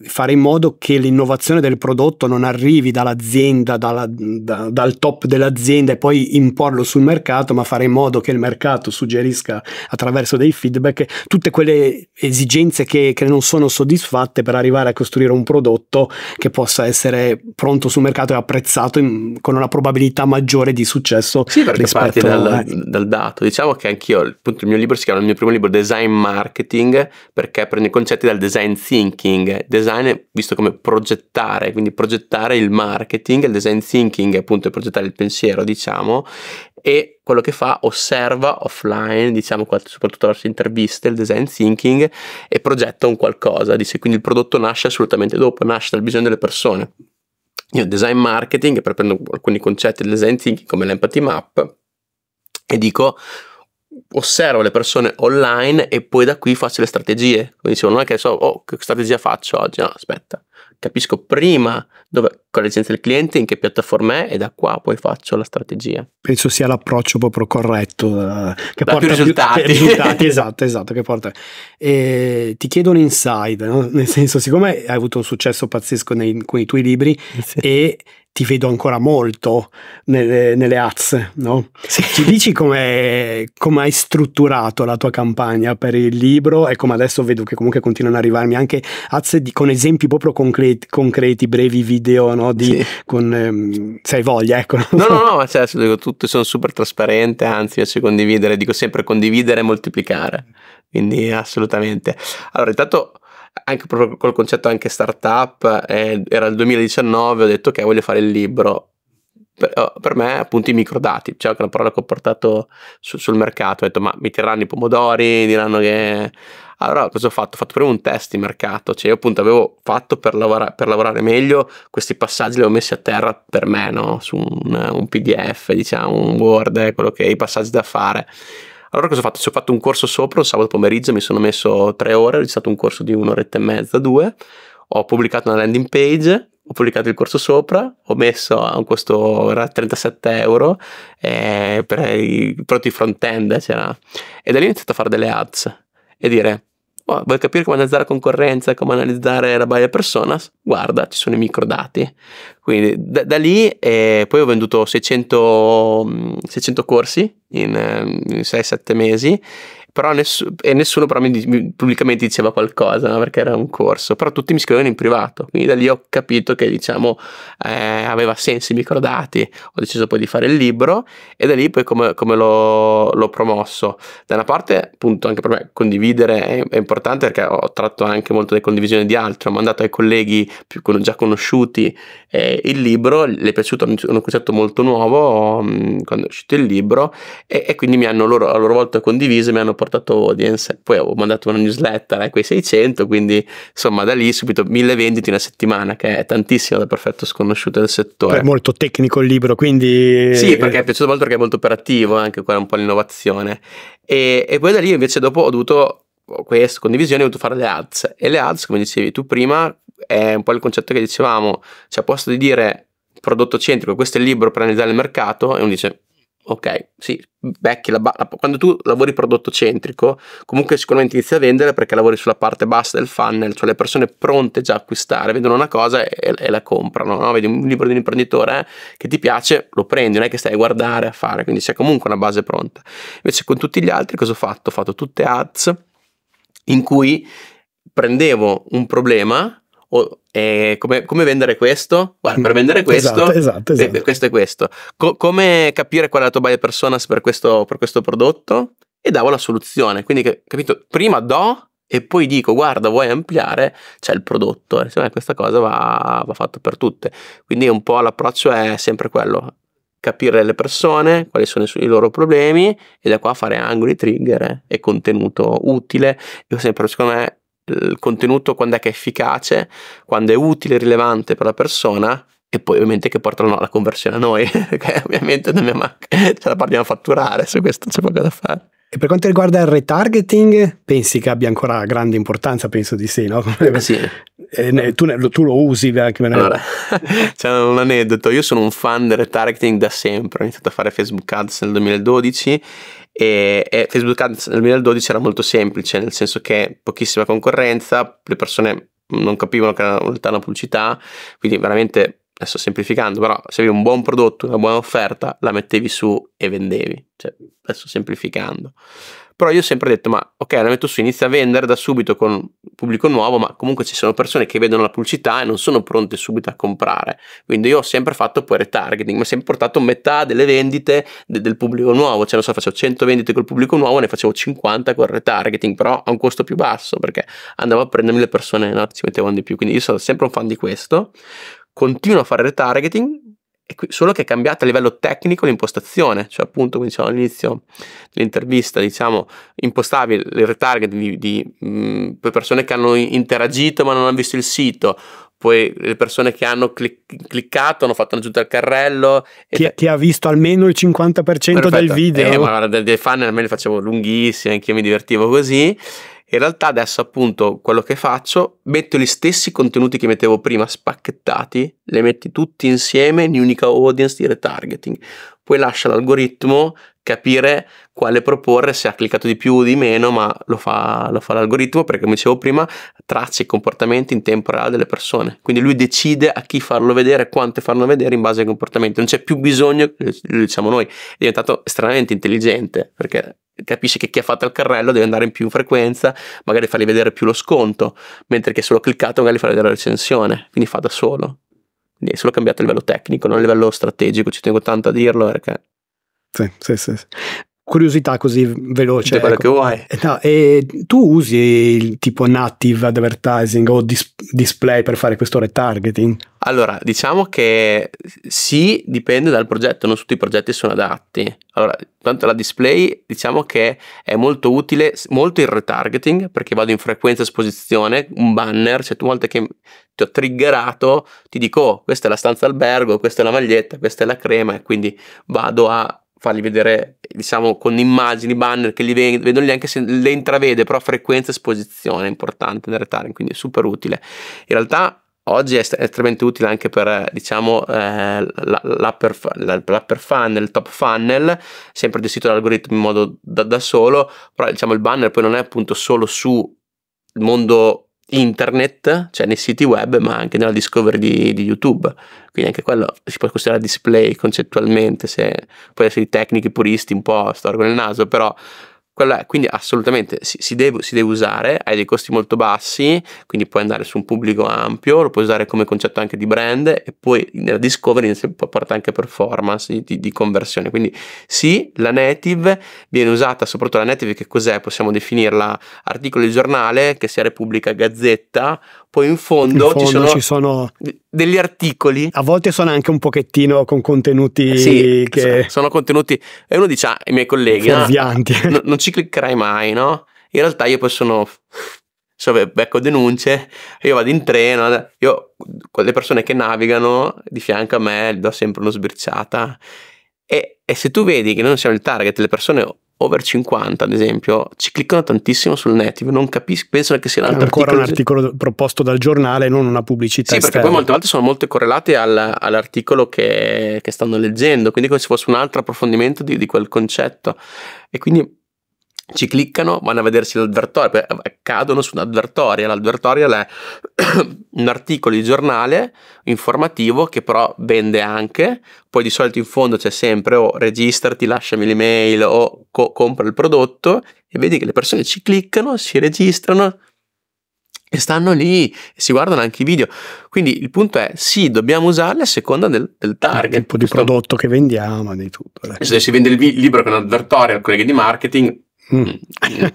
fare in modo che l'innovazione del prodotto non arrivi dall'azienda, dalla, da, dal top dell'azienda e poi imporlo sul mercato, ma fare in modo che il mercato suggerisca attraverso dei feedback tutte quelle esigenze che, che non sono soddisfatte per arrivare a costruire un prodotto che possa essere pronto sul mercato e apprezzato in, con una probabilità maggiore di successo. Sì, perché parti dal, eh. dal, dato. Diciamo che anch'io, appunto, il mio libro si chiama, il mio primo libro Design Marketing, perché prende i concetti dal design thinking, design design è visto come progettare, quindi progettare il marketing, il design thinking appunto è progettare il pensiero, diciamo, e quello che fa osserva offline, diciamo soprattutto attraverso interviste, il design thinking e progetta un qualcosa, dice quindi il prodotto nasce assolutamente dopo, nasce dal bisogno delle persone. Io design marketing, prendo alcuni concetti del design thinking come l'empathy map e dico osservo le persone online e poi da qui faccio le strategie. Quindi dicevo, non è che so, oh, che strategia faccio oggi? No, aspetta, capisco prima dove, con l'esigenza del cliente, in che piattaforma è e da qua poi faccio la strategia. Penso sia l'approccio proprio corretto eh, che da porta più risultati. Più, risultati esatto, esatto, che porta. E ti chiedo un inside, no? nel senso, siccome hai avuto un successo pazzesco nei, con i tuoi libri sì. e ti vedo ancora molto nelle, nelle azze, no? Sì. Ci dici come hai strutturato la tua campagna per il libro e come adesso vedo che comunque continuano ad arrivarmi anche azze di, con esempi proprio concreti, concreti brevi video, no? Di, sì. con, ehm, se hai voglia, ecco. No, no, no, ma cioè, certo, dico, tutto sono super trasparente, anzi piace condividere, dico sempre condividere e moltiplicare, quindi assolutamente. Allora, intanto anche proprio col concetto anche startup, eh, era il 2019, ho detto ok voglio fare il libro, per, oh, per, me appunto i microdati, cioè che una parola che ho portato su, sul mercato, ho detto ma mi tireranno i pomodori, diranno che... Allora cosa ho fatto? Ho fatto prima un test di mercato, cioè io appunto avevo fatto per, lavora, per lavorare meglio questi passaggi, li ho messi a terra per me, no? su un, un PDF, diciamo, un Word, quello che è i passaggi da fare. Allora cosa ho fatto? Ci ho fatto un corso sopra, un sabato pomeriggio mi sono messo tre ore, ho iniziato un corso di un'oretta e mezza, due, ho pubblicato una landing page, ho pubblicato il corso sopra, ho messo a un costo era 37 euro eh, per i prodotti front-end c'era. e da lì ho iniziato a fare delle ads e dire Oh, vuoi capire come analizzare la concorrenza, come analizzare la buyer personas? Guarda, ci sono i microdati. Quindi da, da lì eh, poi ho venduto 600, 600 mm, corsi in, eh, in 6-7 mesi però ness- e nessuno però mi, mi, pubblicamente diceva qualcosa no? perché era un corso, però tutti mi scrivevano in privato, quindi da lì ho capito che diciamo eh, aveva senso i microdati, ho deciso poi di fare il libro e da lì poi come, come l'ho, l'ho, promosso. Da una parte appunto anche per me condividere è, è, importante perché ho tratto anche molto delle condivisioni di altro, ho mandato ai colleghi più, già conosciuti eh, il libro, le è piaciuto è un concetto molto nuovo mh, mm, quando è uscito il libro e, e quindi mi hanno loro a loro volta condiviso, e mi hanno portato audience, poi avevo mandato una newsletter a eh, quei 600, quindi insomma da lì subito 1000 vendite in una settimana, che è tantissimo da perfetto sconosciuto del settore. È molto tecnico il libro, quindi... Sì, eh, perché è piaciuto molto perché è molto operativo, eh, anche quella un po' l'innovazione. E, e poi da lì invece dopo ho dovuto questa condivisione ho dovuto fare le ads e le ads come dicevi tu prima è un po' il concetto che dicevamo cioè a posto di dire prodotto centrico questo è il libro per analizzare il mercato e uno dice ok, sì, becchi la, ba- la, quando tu lavori prodotto centrico, comunque sicuramente inizi a vendere perché lavori sulla parte bassa del funnel, cioè le persone pronte già a acquistare, vedono una cosa e, e la comprano, no? vedi un libro di un imprenditore eh, che ti piace, lo prendi, non è che stai a guardare a fare, quindi c'è comunque una base pronta. Invece con tutti gli altri cosa ho fatto? Ho fatto tutte ads in cui prendevo un problema oh, eh, come, come, vendere questo? Guarda, per vendere esatto, questo, esatto, esatto, esatto. Eh, questo è questo. Co- come capire qual è la tua buyer persona per questo, per questo prodotto? E davo la soluzione. Quindi, capito, prima do e poi dico guarda vuoi ampliare c'è il prodotto e questa cosa va, va fatta per tutte quindi un po' l'approccio è sempre quello capire le persone quali sono i loro problemi e da qua fare angoli trigger eh, e contenuto utile Io sempre secondo me il contenuto quando è che è efficace, quando è utile e rilevante per la persona e poi ovviamente che portano alla conversione a noi, perché ovviamente dobbiamo, ce la parliamo a fatturare, su questo c'è poco da fare. E per quanto riguarda il retargeting, pensi che abbia ancora grande importanza? Penso di sì, no? Eh, sì. Eh, tu, tu, lo usi eh, anche meno. allora, c'è un aneddoto. Io sono un fan del retargeting da sempre. Ho iniziato a fare Facebook Ads nel 2012 e, e Facebook Ads nel 2012 era molto semplice, nel senso che pochissima concorrenza, le persone non capivano che era una pubblicità, quindi veramente adesso semplificando, però se avevi un buon prodotto, una buona offerta, la mettevi su e vendevi, cioè, adesso semplificando. Però io ho sempre detto, ma ok, la metto su, inizia a vendere da subito con pubblico nuovo, ma comunque ci sono persone che vedono la pubblicità e non sono pronte subito a comprare. Quindi io ho sempre fatto poi retargeting, mi ho sempre portato metà delle vendite de- del pubblico nuovo, cioè non so, facevo 100 vendite col pubblico nuovo, ne facevo 50 col retargeting, però a un costo più basso perché andavo a prendermi le persone, no, ci mettevano di più. Quindi io sono sempre un fan di questo continua a fare retargeting, solo che è cambiata a livello tecnico l'impostazione, cioè appunto come dicevo all'inizio dell'intervista, diciamo, impostavi il retargeting di, di mh, mm, persone che hanno interagito ma non hanno visto il sito, poi le persone che hanno clic- cliccato hanno fatto aggiunta al carrello. Chi, chi, ha visto almeno il 50% Perfetto. del video. Eh, ma guarda, dei fan almeno me li facevo lunghissimi, anche io mi divertivo così. In realtà adesso appunto quello che faccio, metto gli stessi contenuti che mettevo prima spacchettati, li metti tutti insieme in unica audience di retargeting. Poi lascia l'algoritmo capire quale proporre, se ha cliccato di più o di meno, ma lo fa, lo fa l'algoritmo perché come dicevo prima traccia i comportamenti in tempo reale delle persone. Quindi lui decide a chi farlo vedere, quante farlo vedere in base ai comportamenti. Non c'è più bisogno, eh, lo diciamo noi, è diventato estremamente intelligente perché capisce che chi ha fatto il carrello deve andare in più frequenza, magari fargli vedere più lo sconto, mentre che solo cliccato magari fa vedere la recensione, quindi fa da solo. Quindi è solo cambiato a livello tecnico, non a livello strategico, ci tengo tanto a dirlo perché... Sì, sì, sì curiosità così veloce. Ecco. che vuoi. Eh, no, e tu usi il tipo native advertising o dis- display per fare questo retargeting? Allora, diciamo che sì, dipende dal progetto, non tutti i progetti sono adatti. Allora, tanto la display, diciamo che è molto utile, molto il retargeting, perché vado in frequenza esposizione, un banner, cioè tu volte che ti ho triggerato, ti dico, oh, questa è la stanza albergo, questa è la maglietta, questa è la crema, e quindi vado a fargli vedere, diciamo, con immagini, banner che li vedono lì, anche se le intravede, però frequenza e esposizione è importante nel retargeting, quindi è super utile. In realtà oggi è estremamente utile anche per diciamo eh, l'upper, l'upper funnel, il top funnel, sempre gestito dall'algoritmo in modo da, da, solo, però diciamo il banner poi non è appunto solo su il mondo internet, cioè nei siti web, ma anche nella discovery di, di YouTube. Quindi anche quello si può considerare display concettualmente, se può essere i tecnici puristi un po' storgono il naso, però quella, quindi assolutamente si, si, deve, si, deve, usare, hai dei costi molto bassi, quindi puoi andare su un pubblico ampio, lo puoi usare come concetto anche di brand e poi nella discovery porta anche performance di, di, conversione. Quindi sì, la native viene usata, soprattutto la native che cos'è? Possiamo definirla articolo di giornale, che sia Repubblica Gazzetta poi in fondo, in fondo ci, sono ci, sono degli articoli. A volte sono anche un pochettino con contenuti eh sì, che... Sono contenuti... E uno dice ai ah, miei colleghi... No, non ci cliccherai mai, no? In realtà io poi sono... Cioè, becco denunce, io vado in treno, io con le persone che navigano di fianco a me gli do sempre uno sbirciata. E, e se tu vedi che noi non siamo il target, le persone over 50 ad esempio ci cliccano tantissimo sul native non capisco pensano che sia un altro ancora un articolo proposto dal giornale non una pubblicità sì esterna. perché poi molte volte sono molto correlate al, all'articolo che, che, stanno leggendo quindi come se fosse un altro approfondimento di, di quel concetto e quindi ci cliccano, vanno a vedersi l'advertorio, eh, cadono su un advertorial. è un articolo di giornale informativo che però vende anche, poi di solito in fondo c'è sempre o oh, registrati, lasciami l'email o oh, compra il prodotto e vedi che le persone ci cliccano, si registrano e stanno lì e si guardano anche i video. Quindi il punto è: sì, dobbiamo usarle a seconda del, del target. Del tipo di prodotto che vendiamo, di tutto. Se si vende il libro con un advertorio advertorial, colleghi di marketing, Mm.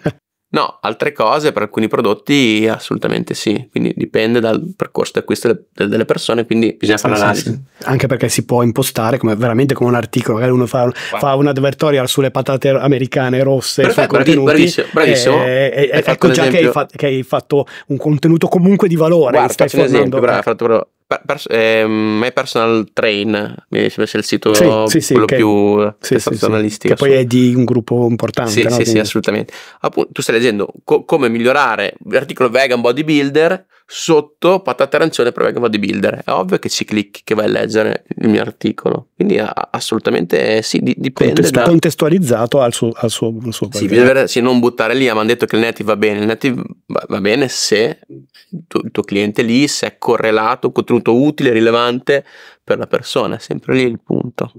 no, altre cose per alcuni prodotti assolutamente sì, quindi dipende dal percorso di acquisto delle persone, quindi bisogna fare l'analisi. Sì, Anche perché si può impostare come, veramente come un articolo, magari uno fa, fa un advertorial sulle patate americane rosse, Perfetto, sui contenuti, bravissimo, bravissimo. E, eh, eh, ecco già che hai, fatto, che hai, fatto, un contenuto comunque di valore, Guarda, stai facendo un esempio, bravo, eh. fatto per, per, eh, My Personal Train mi sembra sia il sito sì, sì, sì, quello che, più sì, personalistico. Che poi è di un gruppo importante. Sì, no? sì, Quindi... sì, assolutamente. Appunto, tu stai leggendo co- come migliorare l'articolo vegan bodybuilder sotto patate arancione prevega bodybuilder. È ovvio che ci clicchi, che vai a leggere il mio articolo. Quindi assolutamente eh, sì, dipende. Contestu- da... Contestualizzato al suo, al suo, al suo sì, bisogna sì, non buttare lì, ma hanno detto che il native va bene. Il native va, bene se il tuo, il tuo cliente lì, se è correlato, contenuto utile, rilevante per la persona. È sempre lì il punto.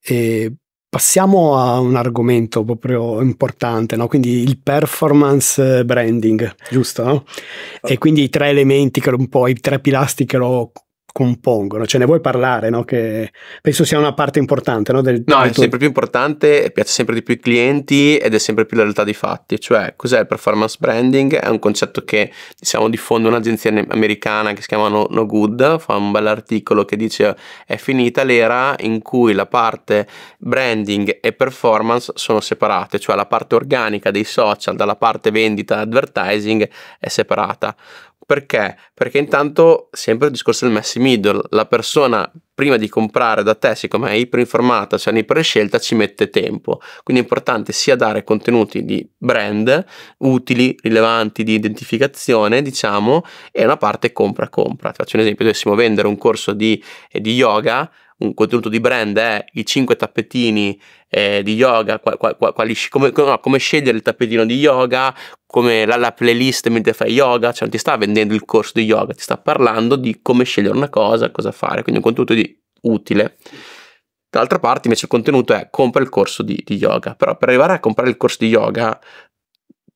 E Passiamo a un argomento proprio importante, no? quindi il performance branding, giusto? No? E quindi i tre elementi, che un po', i tre pilastri che lo compongono? Ce cioè, ne vuoi parlare? No? Che penso sia una parte importante. No, del, no del è tuo... sempre più importante, piace sempre di più ai clienti ed è sempre più la realtà dei fatti. Cioè, cos'è il performance branding? È un concetto che diciamo, diffonde un'agenzia americana che si chiama no, no Good, fa un bell'articolo che dice è finita l'era in cui la parte branding e performance sono separate, cioè la parte organica dei social dalla parte vendita advertising è separata. Perché? Perché intanto, sempre il discorso del messy middle, la persona prima di comprare da te, siccome è iperinformata, cioè ne ci mette tempo. Quindi è importante sia dare contenuti di brand utili, rilevanti, di identificazione, diciamo, e una parte compra-compra. Ti faccio un esempio, dovessimo vendere un corso di, eh, di yoga, un contenuto di brand è eh, i 5 tappetini eh, di yoga, qual, qual, qual, come, no, come, scegliere il tappetino di yoga, come la, la, playlist mentre fai yoga, cioè non ti sta vendendo il corso di yoga, ti sta parlando di come scegliere una cosa, cosa fare, quindi un contenuto di, utile. Dall'altra parte invece il contenuto è compra il corso di, di yoga, però per arrivare a comprare il corso di yoga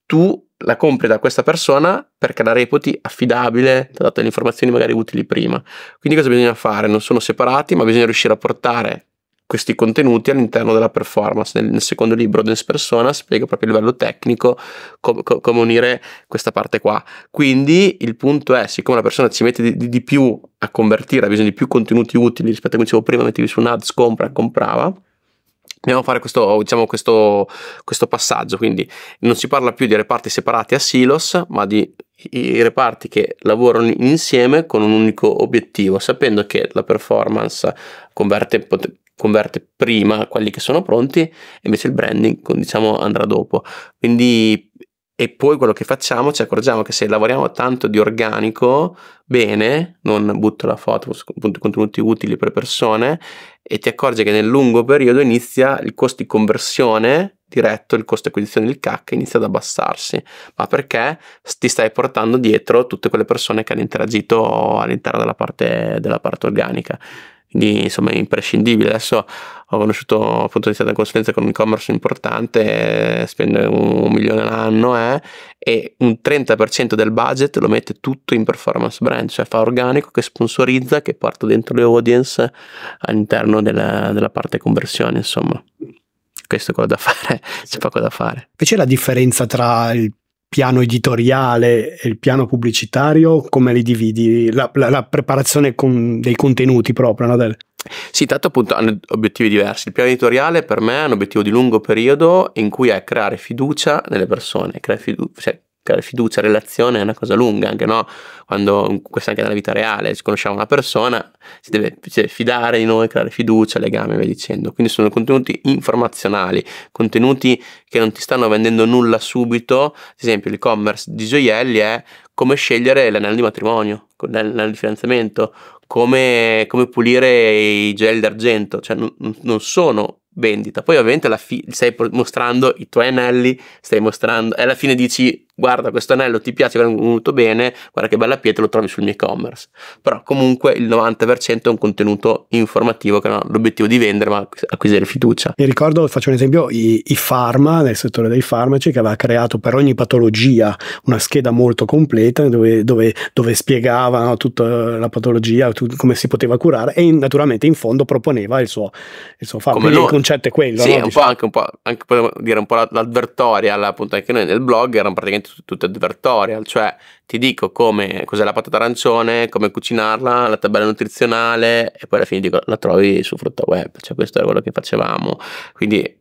tu la compri da questa persona perché la reputi affidabile, ti ha dato le informazioni magari utili prima. Quindi cosa bisogna fare? Non sono separati, ma bisogna riuscire a portare questi contenuti all'interno della performance. Nel, nel secondo libro, Dance Persona, spiega proprio a livello tecnico com, com, come unire questa parte qua. Quindi il punto è, siccome la persona ci mette di, di più a convertire, ha bisogno di più contenuti utili rispetto a come dicevo prima, mettivi su un ads, compra, comprava, Andiamo a fare questo, diciamo, questo, questo, passaggio, quindi non si parla più di reparti separati a silos, ma di reparti che lavorano insieme con un unico obiettivo, sapendo che la performance converte, converte prima quelli che sono pronti invece il branding diciamo, andrà dopo. Quindi e poi quello che facciamo ci accorgiamo che se lavoriamo tanto di organico, bene, non butto la foto, contenuti utili per persone, e ti accorgi che nel lungo periodo inizia il costo di conversione diretto, il costo di acquisizione del CAC inizia ad abbassarsi, ma perché ti stai portando dietro tutte quelle persone che hanno interagito all'interno della parte, della parte organica quindi insomma è imprescindibile. Adesso ho conosciuto appunto di stata consulenza con un e-commerce importante, eh, spende un, un milione l'anno eh, e un 30% del budget lo mette tutto in performance brand, cioè fa organico che sponsorizza, che porta dentro le audience all'interno della, della parte conversione insomma questo è quello da fare, c'è poco da fare. Invece la differenza tra il piano editoriale e il piano pubblicitario, come li dividi? La, la, la preparazione con dei contenuti proprio, no? Del... Sì, tanto appunto hanno obiettivi diversi. Il piano editoriale per me è un obiettivo di lungo periodo in cui è creare fiducia nelle persone, crea fidu- cioè, creare fiducia, relazione è una cosa lunga, anche no? Quando, questo anche nella vita reale, ci conosciamo una persona, si deve, si deve fidare di noi, creare fiducia, legame, e via dicendo. Quindi sono contenuti informazionali, contenuti che non ti stanno vendendo nulla subito, ad esempio l'e-commerce di gioielli è come scegliere l'anello di matrimonio, l'anello di fidanzamento, come, come pulire i gel d'argento, cioè non, non sono vendita. Poi ovviamente fi- stai mostrando i tuoi anelli, stai mostrando e alla fine dici guarda questo anello ti piace, è venuto bene, guarda che bella pietra, lo trovi sul mio e-commerce. Però comunque il 90% è un contenuto informativo che non ha l'obiettivo di vendere ma acquisire fiducia. E ricordo, faccio un esempio, i, i pharma, nel settore dei farmaci, che aveva creato per ogni patologia una scheda molto completa dove, dove, dove spiegava no, tutta la patologia, tu, come si poteva curare e in, naturalmente in fondo proponeva il suo, il suo farma. Quindi il concetto è quello. Sì, no? un, diciamo. po anche, un po' anche, dire un po' l'advertoria, appunto anche noi nel blog erano praticamente tutto advertorial, cioè ti dico come, cos'è la patata arancione, come cucinarla, la tabella nutrizionale e poi alla fine dico la trovi su frutta web, cioè questo era quello che facevamo. Quindi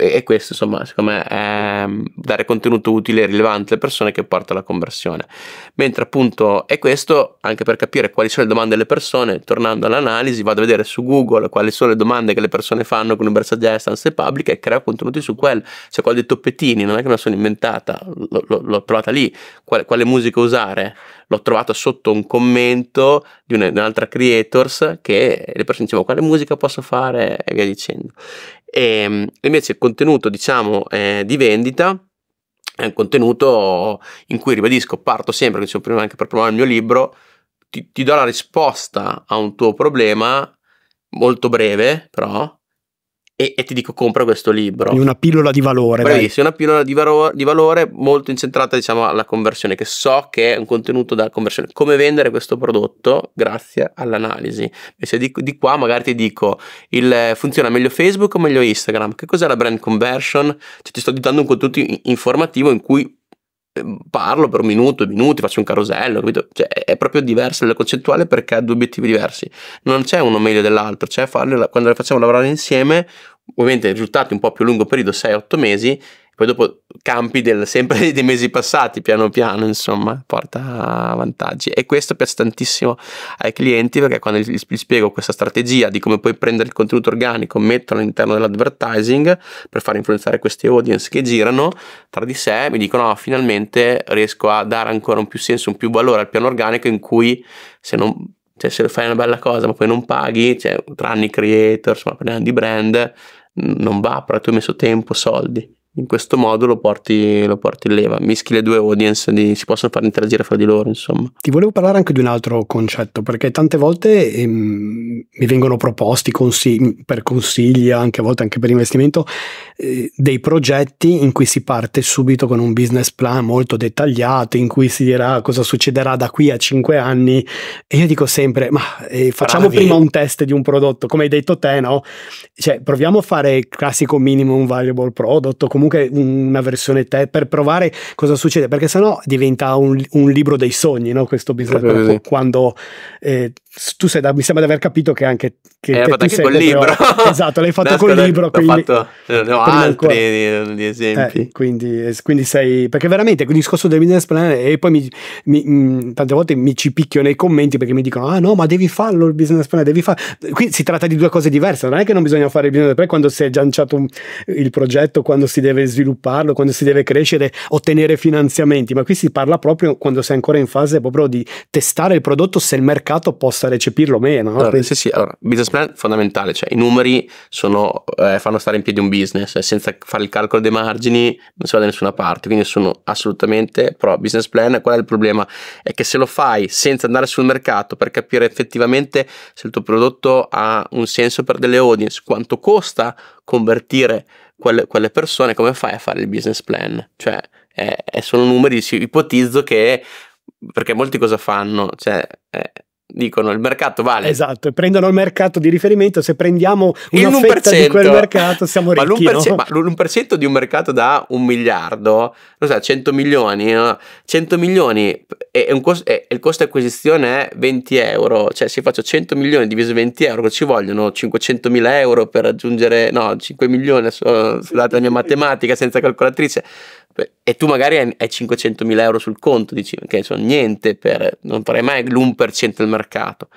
e questo insomma secondo me è mm, dare contenuto utile e rilevante alle persone che porta alla conversione mentre appunto è questo anche per capire quali sono le domande delle persone tornando all'analisi vado a vedere su google quali sono le domande che le persone fanno con Universal Distance e Pubblica e creo contenuti su quel cioè quello dei toppettini non è che me la sono inventata l- l- l'ho trovata lì quale, quale, musica usare l'ho trovata sotto un commento di, di un'altra creators che le persone dicevano quale musica posso fare e via dicendo e, ehm, invece il contenuto, diciamo, eh, di vendita è un contenuto in cui, ribadisco, parto sempre, che dicevo prima anche per provare il mio libro, ti, ti do la risposta a un tuo problema, molto breve però, e, e, ti dico compra questo libro. È una pillola di valore. Bravissima, una pillola di, varo- di, valore molto incentrata diciamo alla conversione, che so che è un contenuto da conversione. Come vendere questo prodotto grazie all'analisi. se di, di qua magari ti dico, il, funziona meglio Facebook o meglio Instagram? Che cos'è la brand conversion? Cioè, ti sto dando un contenuto informativo in cui Ehm, parlo per un minuto, due minuti, faccio un carosello, capito? Cioè, è proprio diversa la concettuale perché ha due obiettivi diversi. Non c'è uno meglio dell'altro, cioè farle, quando le facciamo lavorare insieme, ovviamente risultati un po' più a lungo periodo, 6-8 mesi, poi dopo campi del, sempre dei mesi passati, piano piano, insomma, porta vantaggi. E questo piace tantissimo ai clienti perché quando gli, spiego questa strategia di come puoi prendere il contenuto organico, metterlo all'interno dell'advertising per far influenzare queste audience che girano tra di sé, mi dicono oh, finalmente riesco a dare ancora un più senso, un più valore al piano organico in cui se non cioè se fai una bella cosa ma poi non paghi, cioè, tranne i creators, ma parliamo di brand, non va, però tu hai messo tempo, soldi in questo modo lo porti, lo porti, in leva, mischi le due audience, di, si possono far interagire fra di loro, insomma. Ti volevo parlare anche di un altro concetto, perché tante volte ehm, mi vengono proposti consigli, per consigli, anche a volte anche per investimento, eh, dei progetti in cui si parte subito con un business plan molto dettagliato, in cui si dirà cosa succederà da qui a cinque anni, e io dico sempre, ma eh, facciamo Bravi. prima un test di un prodotto, come hai detto te, no? Cioè, proviamo a fare il classico minimum viable product, comunque comunque una versione te per provare cosa succede, perché sennò diventa un, un libro dei sogni, no? questo business, quando eh, tu sei da, mi sembra di aver capito che anche che eh, fatto anche col libro esatto l'hai fatto col libro quindi fatto, eh, ne ho altri eh, di, esempi eh, quindi, eh, quindi, sei perché veramente il discorso del business plan e poi mi, mi, mm, tante volte mi ci picchio nei commenti perché mi dicono ah no ma devi farlo il business plan devi farlo qui si tratta di due cose diverse non è che non bisogna fare il business plan quando si è lanciato un, il progetto quando si deve svilupparlo quando si deve crescere ottenere finanziamenti ma qui si parla proprio quando sei ancora in fase proprio di testare il prodotto se il mercato possa basta recepirlo meno. No? Allora, sì, sì, allora, business plan fondamentale, cioè i numeri sono, eh, fanno stare in piedi un business, eh, senza fare il calcolo dei margini non si va da nessuna parte, quindi sono assolutamente pro business plan. Qual è il problema? È che se lo fai senza andare sul mercato per capire effettivamente se il tuo prodotto ha un senso per delle audience, quanto costa convertire quelle, quelle persone, come fai a fare il business plan? Cioè, eh, eh sono numeri, ipotizzo che perché molti cosa fanno? Cioè, eh, dicono il mercato vale. Esatto, prendono il mercato di riferimento, se prendiamo una il fetta di quel mercato siamo ricchi. Ma l'1%, no? ma l'1% di un mercato da un miliardo, lo sai, 100 milioni, 100 milioni e, un costo, e il costo di acquisizione è 20 euro, cioè se faccio 100 milioni diviso 20 euro ci vogliono 500 mila euro per raggiungere, no, 5 milioni, scusate la mia matematica senza calcolatrice, e tu magari hai 500 mila euro sul conto, dici che sono niente, per, non farei mai l'1% del mercato.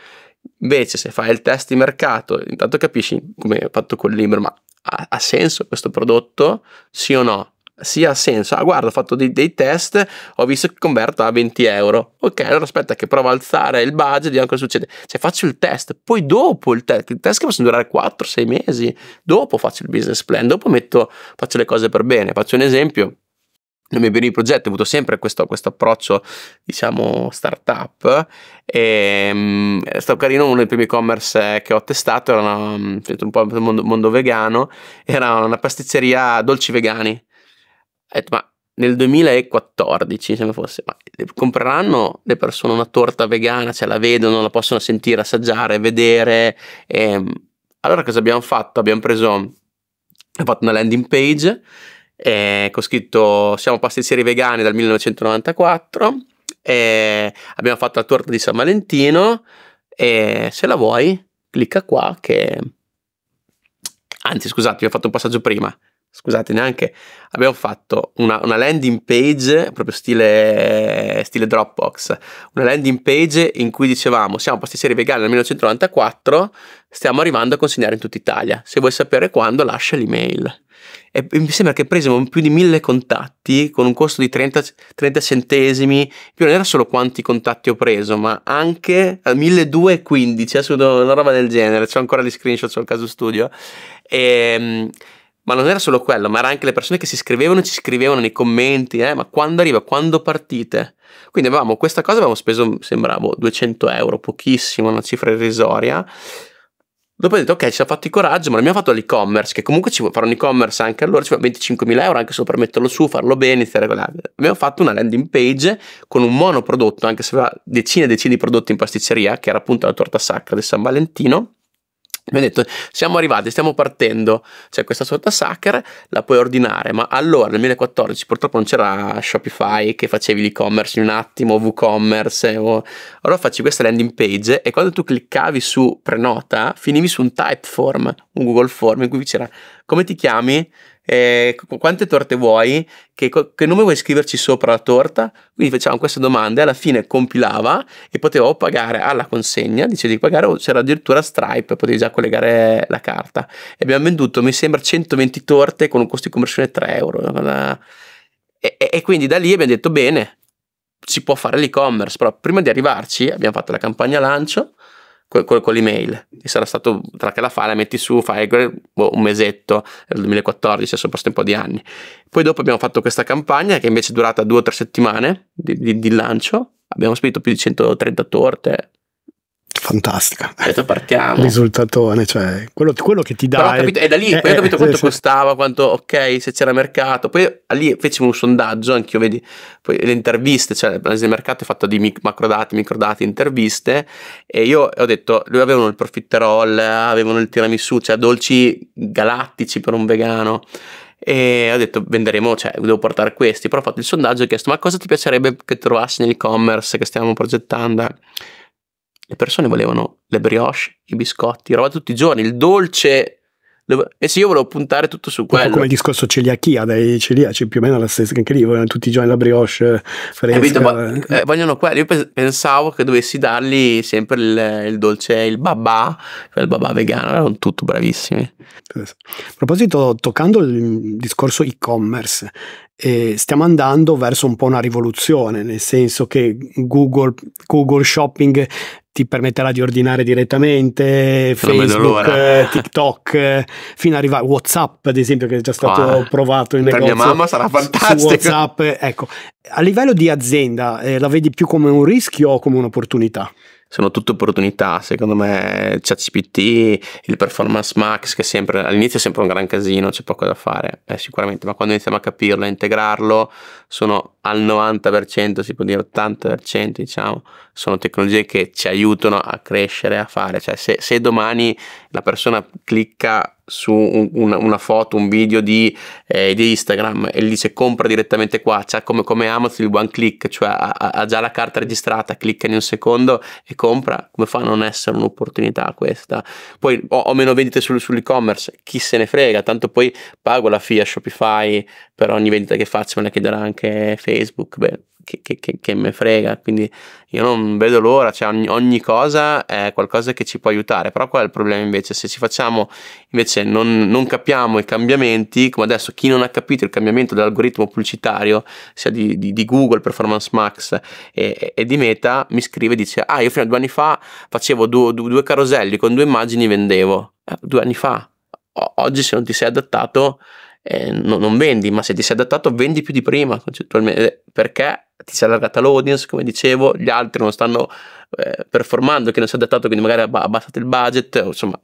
Invece se fai il test di mercato, intanto capisci come ho fatto col libro, ma ha, ha, senso questo prodotto? Sì o no? Sì ha senso. Ah guarda, ho fatto dei, dei, test, ho visto che converto a 20 euro. Ok, allora aspetta che provo a alzare il budget, vediamo cosa succede. Cioè faccio il test, poi dopo il test, il test che possono durare 4-6 mesi, dopo faccio il business plan, dopo metto, faccio le cose per bene. Faccio un esempio nei miei primi progetti ho avuto sempre questo, questo approccio, diciamo, startup. E, ehm, è stato carino, uno dei primi e-commerce che ho testato era una, diciamo, un po' il mondo, mondo, vegano, era una pasticceria dolci vegani. Detto, ma nel 2014, se mi fosse, ma compreranno le persone una torta vegana, cioè la vedono, la possono sentire, assaggiare, vedere. E, ehm, allora cosa abbiamo fatto? Abbiamo preso, abbiamo fatto una landing page eh, con scritto siamo pasticceri vegani dal 1994, eh, abbiamo fatto la torta di San Valentino e se la vuoi clicca qua che... Anzi scusate, vi ho fatto un passaggio prima scusate neanche, abbiamo fatto una, una landing page proprio stile, stile, Dropbox, una landing page in cui dicevamo siamo pasticceri vegani nel 1994, stiamo arrivando a consegnare in tutta Italia, se vuoi sapere quando lascia l'email. E mi sembra che presimo più di mille contatti con un costo di 30, 30 centesimi, più non era solo quanti contatti ho preso, ma anche 1215, eh, una roba del genere, c'ho ancora gli screenshot sul caso studio. E, ehm, ma non era solo quello, ma era anche le persone che si scrivevano, ci scrivevano nei commenti, eh, ma quando arriva, quando partite. Quindi avevamo questa cosa, avevamo speso, sembravo, boh, 200 euro, pochissimo, una cifra irrisoria. Dopo ho detto, ok, ci siamo fatti coraggio, ma l'abbiamo fatto alle commerce che comunque ci vuole fare un e-commerce anche allora, ci 25.000 euro anche solo per metterlo su, farlo bene, iniziare con Abbiamo fatto una landing page con un monoprodotto, anche se aveva decine e decine di prodotti in pasticceria, che era appunto la torta sacra del San Valentino, mi ha detto siamo arrivati, stiamo partendo, c'è questa sorta sucker, la puoi ordinare, ma allora nel 2014 purtroppo non c'era Shopify che facevi l'e-commerce in un attimo, WooCommerce, o... allora facci questa landing page e quando tu cliccavi su prenota finivi su un typeform, un Google Form in cui c'era come ti chiami, eh, quante torte vuoi, che, che, nome vuoi scriverci sopra la torta, quindi facevamo queste domande, alla fine compilava e potevo pagare alla consegna, dicevi di pagare, o c'era addirittura Stripe, potevi già collegare la carta. E abbiamo venduto, mi sembra, 120 torte con un costo di conversione 3 euro. e, e, e quindi da lì abbiamo detto bene, si può fare l'e-commerce, però prima di arrivarci abbiamo fatto la campagna lancio con, l'email. e sarà stato tra che la fai, la metti su, fai boh, un mesetto, nel il 2014, sono passati un po' di anni. Poi dopo abbiamo fatto questa campagna che invece è durata due o tre settimane di, di, di lancio. Abbiamo spedito più di 130 torte, fantastica. Adesso partiamo. Risultatone, cioè quello, quello che ti dà. Capito, è da lì, eh, poi ho capito eh, quanto sì, costava, quanto, ok, se c'era mercato. Poi lì fecimo un sondaggio, anch'io vedi, poi le interviste, cioè l'analisi del mercato è fatta di macrodati, microdati, interviste, e io ho detto, lui avevano il profiterol, avevano il tiramisù, cioè dolci galattici per un vegano e ho detto venderemo, cioè devo portare questi, però ho fatto il sondaggio e ho chiesto ma cosa ti piacerebbe che trovassi nell'e-commerce che stiamo progettando? le persone volevano le brioche, i biscotti, roba tutti i giorni, il dolce e se io volevo puntare tutto su quello. come il discorso celiachia dei celiaci, più o meno la stessa, anche lì vogliono tutti i giorni la brioche eh, fresca. Capito, eh. eh, vogliono quello. Io pensavo che dovessi dargli sempre il, il dolce, il babà, il babà vegano, erano tutti bravissimi. A proposito, toccando il discorso e-commerce, eh, stiamo andando verso un po' una rivoluzione, nel senso che Google, Google Shopping ti permetterà di ordinare direttamente, Facebook, TikTok, fino ad arrivare a WhatsApp, ad esempio, che è già stato ah, provato in per negozio. Per mia mamma sarà fantastico. WhatsApp, ecco. A livello di azienda, eh, la vedi più come un rischio o come un'opportunità? sono tutte opportunità, secondo me ChatGPT, il Performance Max che sempre, all'inizio è sempre un gran casino, c'è poco da fare, eh, sicuramente, ma quando iniziamo a capirlo, a integrarlo, sono al 90%, si può dire 80%, diciamo, sono tecnologie che ci aiutano a crescere, a fare, cioè se, se domani la persona clicca su un, una, foto, un video di, eh, di, Instagram e gli dice compra direttamente qua, cioè come, come Amazon il one click, cioè ha, ha, già la carta registrata, clicca in un secondo e compra, come fa a non essere un'opportunità questa? Poi ho, ho meno vendite sul, sull'e-commerce, chi se ne frega, tanto poi pago la FIA Shopify per ogni vendita che faccio, me la chiederà anche Facebook, beh che, che, che, me frega, quindi io non vedo l'ora, cioè ogni, ogni, cosa è qualcosa che ci può aiutare, però qual è il problema invece? Se ci facciamo, invece non, non capiamo i cambiamenti, come adesso chi non ha capito il cambiamento dell'algoritmo pubblicitario, sia di, di, di Google, Performance Max e, e, di Meta, mi scrive e dice, ah io fino a due anni fa facevo due, due, due caroselli con due immagini vendevo, eh, due anni fa, o, oggi se non ti sei adattato eh, no, non vendi, ma se ti sei adattato vendi più di prima concettualmente, eh, perché ti sei allargata l'audience, come dicevo, gli altri non stanno eh, performando, che non si è adattato, quindi magari abbassate il budget, insomma,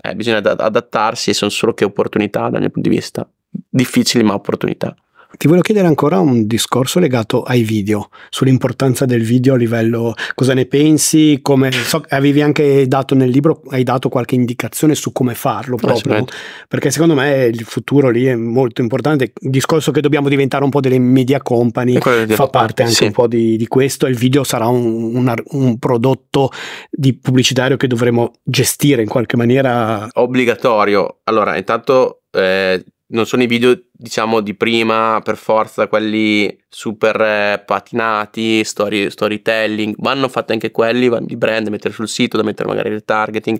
eh, bisogna adattarsi e sono solo che opportunità dal mio punto di vista, difficili ma opportunità. Ti voglio chiedere ancora un discorso legato ai video, sull'importanza del video a livello cosa ne pensi, come so, avevi anche dato nel libro, hai dato qualche indicazione su come farlo proprio, no? Certo. perché secondo me il futuro lì è molto importante, il discorso che dobbiamo diventare un po' delle media company fa parte anche sì. un po' di, di, questo il video sarà un, un, un prodotto pubblicitario che dovremo gestire in qualche maniera. Obbligatorio, allora intanto... Eh, non sono i video, diciamo, di prima, per forza, quelli super eh, patinati, story, storytelling, vanno fatti anche quelli, vanno di brand da mettere sul sito, da mettere magari il targeting,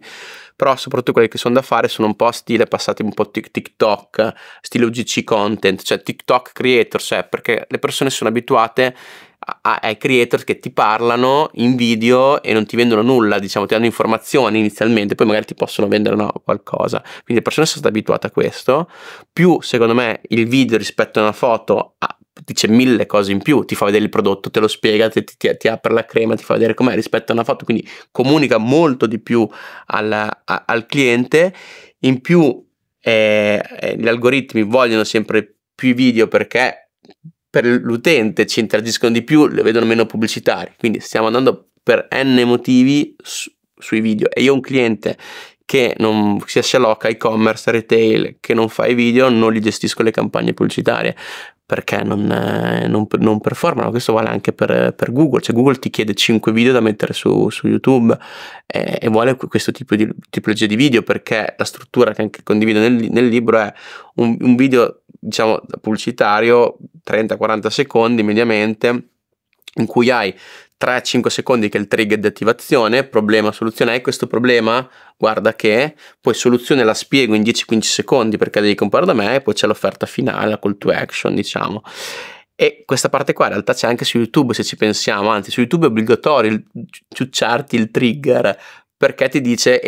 però soprattutto quelli che sono da fare sono un po' stile, passati un po' TikTok, stile UGC content, cioè TikTok creator, cioè perché le persone sono abituate ai creator che ti parlano in video e non ti vendono nulla, diciamo, ti danno informazioni inizialmente, poi magari ti possono vendere no, qualcosa. Quindi le persone sono state abituate a questo. Più, secondo me, il video rispetto a una foto ha, ah, dice mille cose in più, ti fa vedere il prodotto, te lo spiega, ti, ti, ti apre la crema, ti fa vedere com'è rispetto a una foto, quindi comunica molto di più al, a, al cliente. In più, eh, eh gli algoritmi vogliono sempre più video perché per l'utente ci interagiscono di più, le vedono meno pubblicitari. Quindi stiamo andando per n motivi su, sui video e io ho un cliente che non sia si e-commerce, retail, che non fa i video, non gli gestisco le campagne pubblicitarie perché non, eh, non, non performano. Questo vale anche per, per, Google, cioè Google ti chiede 5 video da mettere su, su YouTube eh, e vuole questo tipo di tipologia di video perché la struttura che anche condivido nel, nel libro è un, un video diciamo, pubblicitario 30-40 secondi mediamente, in cui hai 3-5 secondi che è il trigger di attivazione, problema, soluzione, hai questo problema? Guarda che, poi soluzione la spiego in 10-15 secondi perché devi comprare da me e poi c'è l'offerta finale, la call to action diciamo. E questa parte qua in realtà c'è anche su YouTube se ci pensiamo, anzi su YouTube è obbligatorio ciucciarti il trigger perché ti dice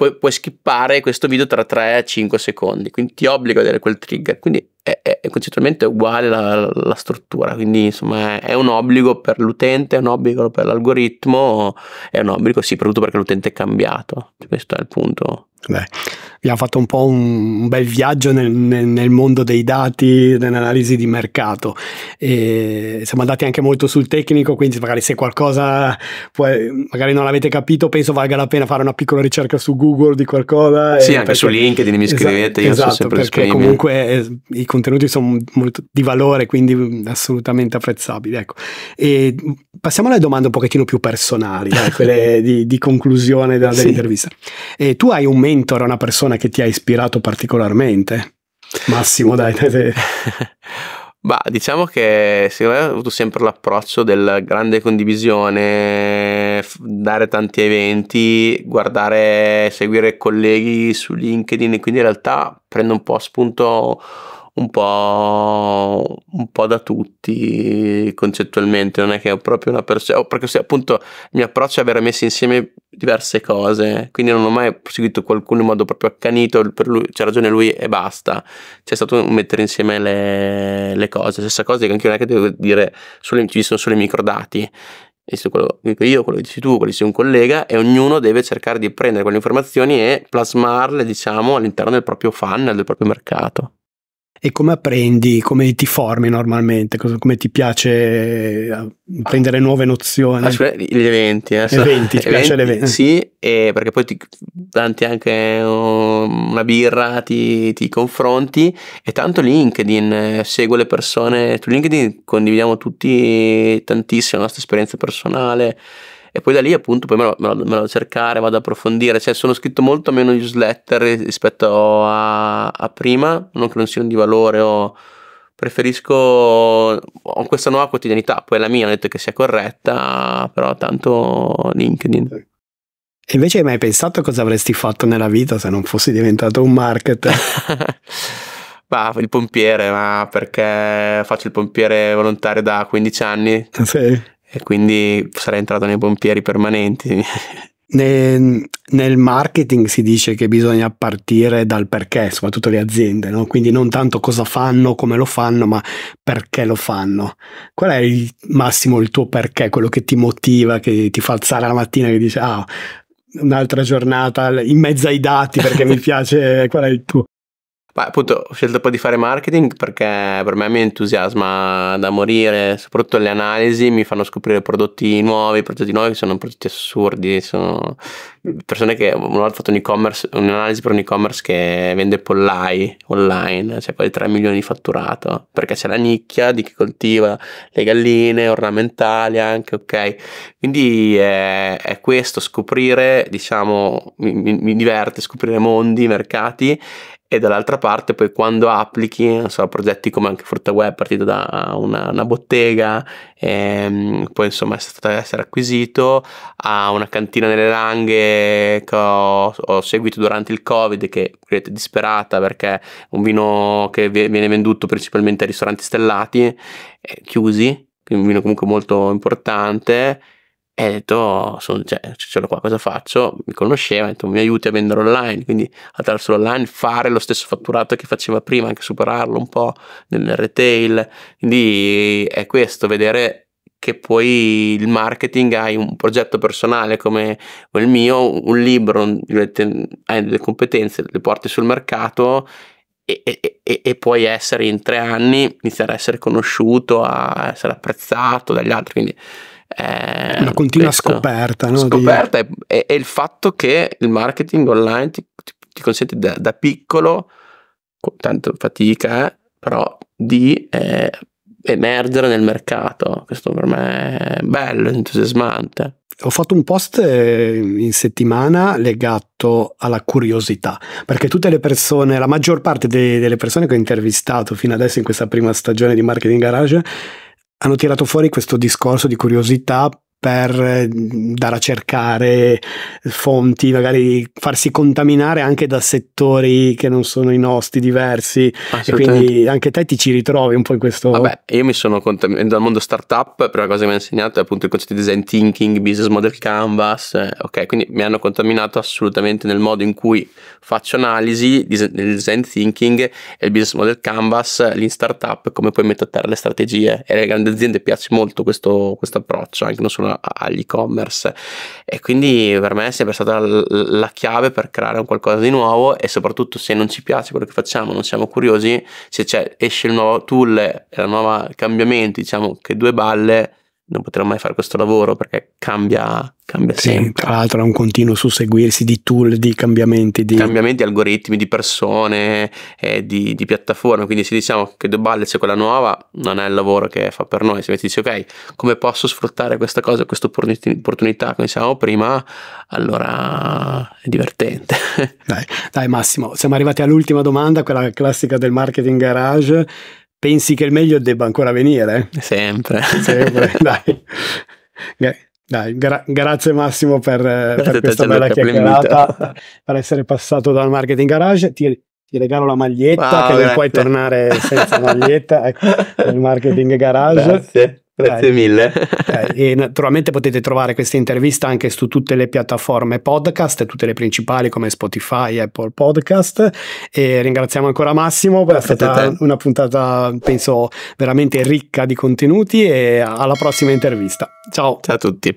puoi, puoi skippare questo video tra 3 e 5 secondi, quindi ti obbliga a vedere quel trigger, quindi è, è, è concettualmente uguale la, la, struttura, quindi insomma è, un obbligo per l'utente, è un obbligo per l'algoritmo, è un obbligo sì, soprattutto perché l'utente è cambiato, questo è il punto Beh, abbiamo fatto un po' un, bel viaggio nel, nel, nel, mondo dei dati, nell'analisi di mercato. E siamo andati anche molto sul tecnico, quindi magari se qualcosa può, magari non l'avete capito, penso valga la pena fare una piccola ricerca su Google di qualcosa. Sì, anche perché, su LinkedIn mi scrivete, esatto, io esatto, so sempre perché comunque eh, i contenuti sono molto di valore, quindi assolutamente apprezzabili. Ecco. E passiamo alle domande un pochettino più personali, eh, quelle di, di conclusione della, dell'intervista. Sì. tu hai un metodo mentor, una persona che ti ha ispirato particolarmente? Massimo, dai. Ma diciamo che secondo me ho avuto sempre l'approccio della grande condivisione, dare tanti eventi, guardare, seguire colleghi su LinkedIn e quindi in realtà prendo un po' spunto un po', un po', da tutti concettualmente, non è che ho proprio una persona, oh, perché se, appunto il mio approccio è aver messo insieme diverse cose, quindi non ho mai seguito qualcuno in modo proprio accanito, per lui c'è ragione lui e basta, c'è stato un mettere insieme le, le cose, stessa cosa che anche non è che devo dire, sulle, ci sono solo i microdati, quello io, quello che dici tu, quello che dici un collega, e ognuno deve cercare di prendere quelle informazioni e plasmarle, diciamo, all'interno del proprio funnel, del proprio mercato e come apprendi, come ti formi normalmente, come ti piace eh, prendere nuove nozioni. Ah, scusa, gli eventi, eh. eventi, ti piace l'evento? Eh. Sì, perché poi ti tanti anche oh, una birra, ti, ti, confronti e tanto LinkedIn, eh, seguo le persone, su LinkedIn condividiamo tutti tantissimo la nostra esperienza personale e poi da lì appunto poi me lo, me lo, me lo cercare, vado ad approfondire, cioè sono scritto molto meno newsletter rispetto a, a prima, non che non siano di valore o preferisco ho questa nuova quotidianità, poi la mia ho detto che sia corretta, però tanto LinkedIn. E invece hai mai pensato cosa avresti fatto nella vita se non fossi diventato un marketer? Bah, il pompiere, ma perché faccio il pompiere volontario da 15 anni. Sì e quindi sarei entrato nei pompieri permanenti. Nel, nel, marketing si dice che bisogna partire dal perché, soprattutto le aziende, no? quindi non tanto cosa fanno, come lo fanno, ma perché lo fanno. Qual è il massimo il tuo perché, quello che ti motiva, che ti fa alzare la mattina e dici ah, un'altra giornata in mezzo ai dati perché mi piace, qual è il tuo? Beh, appunto, ho scelto poi di fare marketing perché per me mi entusiasma da morire, soprattutto le analisi mi fanno scoprire prodotti nuovi, prodotti nuovi che sono prodotti assurdi, sono persone che una volta fatto un un'analisi per un e-commerce che vende pollai online, cioè quasi 3 milioni di fatturato, perché c'è la nicchia di chi coltiva le galline, ornamentali anche, ok? Quindi è, eh, è questo, scoprire, diciamo, mi, mi, mi diverte scoprire mondi, mercati e dall'altra parte poi quando applichi so, progetti come anche Frutta Web partito da una, una bottega ehm, poi insomma è stato essere acquisito a una cantina nelle langhe che ho, ho seguito durante il covid che credete disperata perché è un vino che viene venduto principalmente ai ristoranti stellati eh, chiusi quindi un vino comunque molto importante e ho detto, oh, cioè, sono, cioè, ce l'ho qua, cosa faccio? Mi conosceva, ha detto, mi aiuti a vendere online, quindi attraverso l'online fare lo stesso fatturato che faceva prima, anche superarlo un po' nel retail. Quindi è questo, vedere che poi il marketing hai un progetto personale come il mio, un libro, hai delle competenze, le porti sul mercato e, e, e, e, puoi essere in tre anni, iniziare a essere conosciuto, a essere apprezzato dagli altri. Quindi eh, Una continua questo. scoperta. No? Scoperta è, è, è, il fatto che il marketing online ti, ti consente da, da, piccolo, con tanto fatica, eh, però di eh, emergere nel mercato. Questo per me è bello, entusiasmante. Ho fatto un post eh, in settimana legato alla curiosità, perché tutte le persone, la maggior parte de- delle persone che ho intervistato fino adesso in questa prima stagione di Marketing Garage hanno tirato fuori questo discorso di curiosità per andare mhmm, a cercare fonti, magari farsi contaminare anche da settori che non sono i nostri diversi. E quindi anche te ti ci ritrovi un po' in questo. Vabbè, io mi sono contaminato dal mondo startup, la prima cosa che mi ha insegnato è appunto il concetto di design thinking, business model canvas. Eh, ok, quindi mi hanno contaminato assolutamente nel modo in cui faccio analisi, del design thinking e il business model canvas, l'in startup, come poi metto a terra le strategie. E alle grandi aziende piace molto questo, questo approccio, anche non solo all'e-commerce e quindi per me è sempre stata la chiave per creare un qualcosa di nuovo e soprattutto se non ci piace quello che facciamo, non siamo curiosi, se esce il nuovo tool, il nuovo cambiamento, diciamo che due balle non potrò mai fare questo lavoro perché cambia, cambia sì, sempre. Tra l'altro è un continuo susseguirsi di tool, di cambiamenti. Di cambiamenti, algoritmi, di persone, eh, di, di, piattaforme. Quindi se diciamo che The Balance è quella nuova, non è il lavoro che fa per noi. Se invece dici ok, come posso sfruttare questa cosa, questa opportunità come dicevamo prima, allora è divertente. dai, dai Massimo, siamo arrivati all'ultima domanda, quella classica del marketing garage pensi che il meglio debba ancora venire? Sempre. Sempre, dai. dai gra- grazie Massimo per, eh, per questa bella chiacchierata, per essere passato dal Marketing Garage. Ti, ti regalo la maglietta, wow, che grazie. non puoi tornare senza maglietta, ecco, nel Marketing Garage. Grazie. Grazie eh, mille. eh, e naturalmente potete trovare questa intervista anche su tutte le piattaforme podcast, tutte le principali come Spotify, Apple Podcast. E ringraziamo ancora Massimo, per è stata una puntata penso veramente ricca di contenuti e alla prossima intervista. Ciao. Ciao a tutti.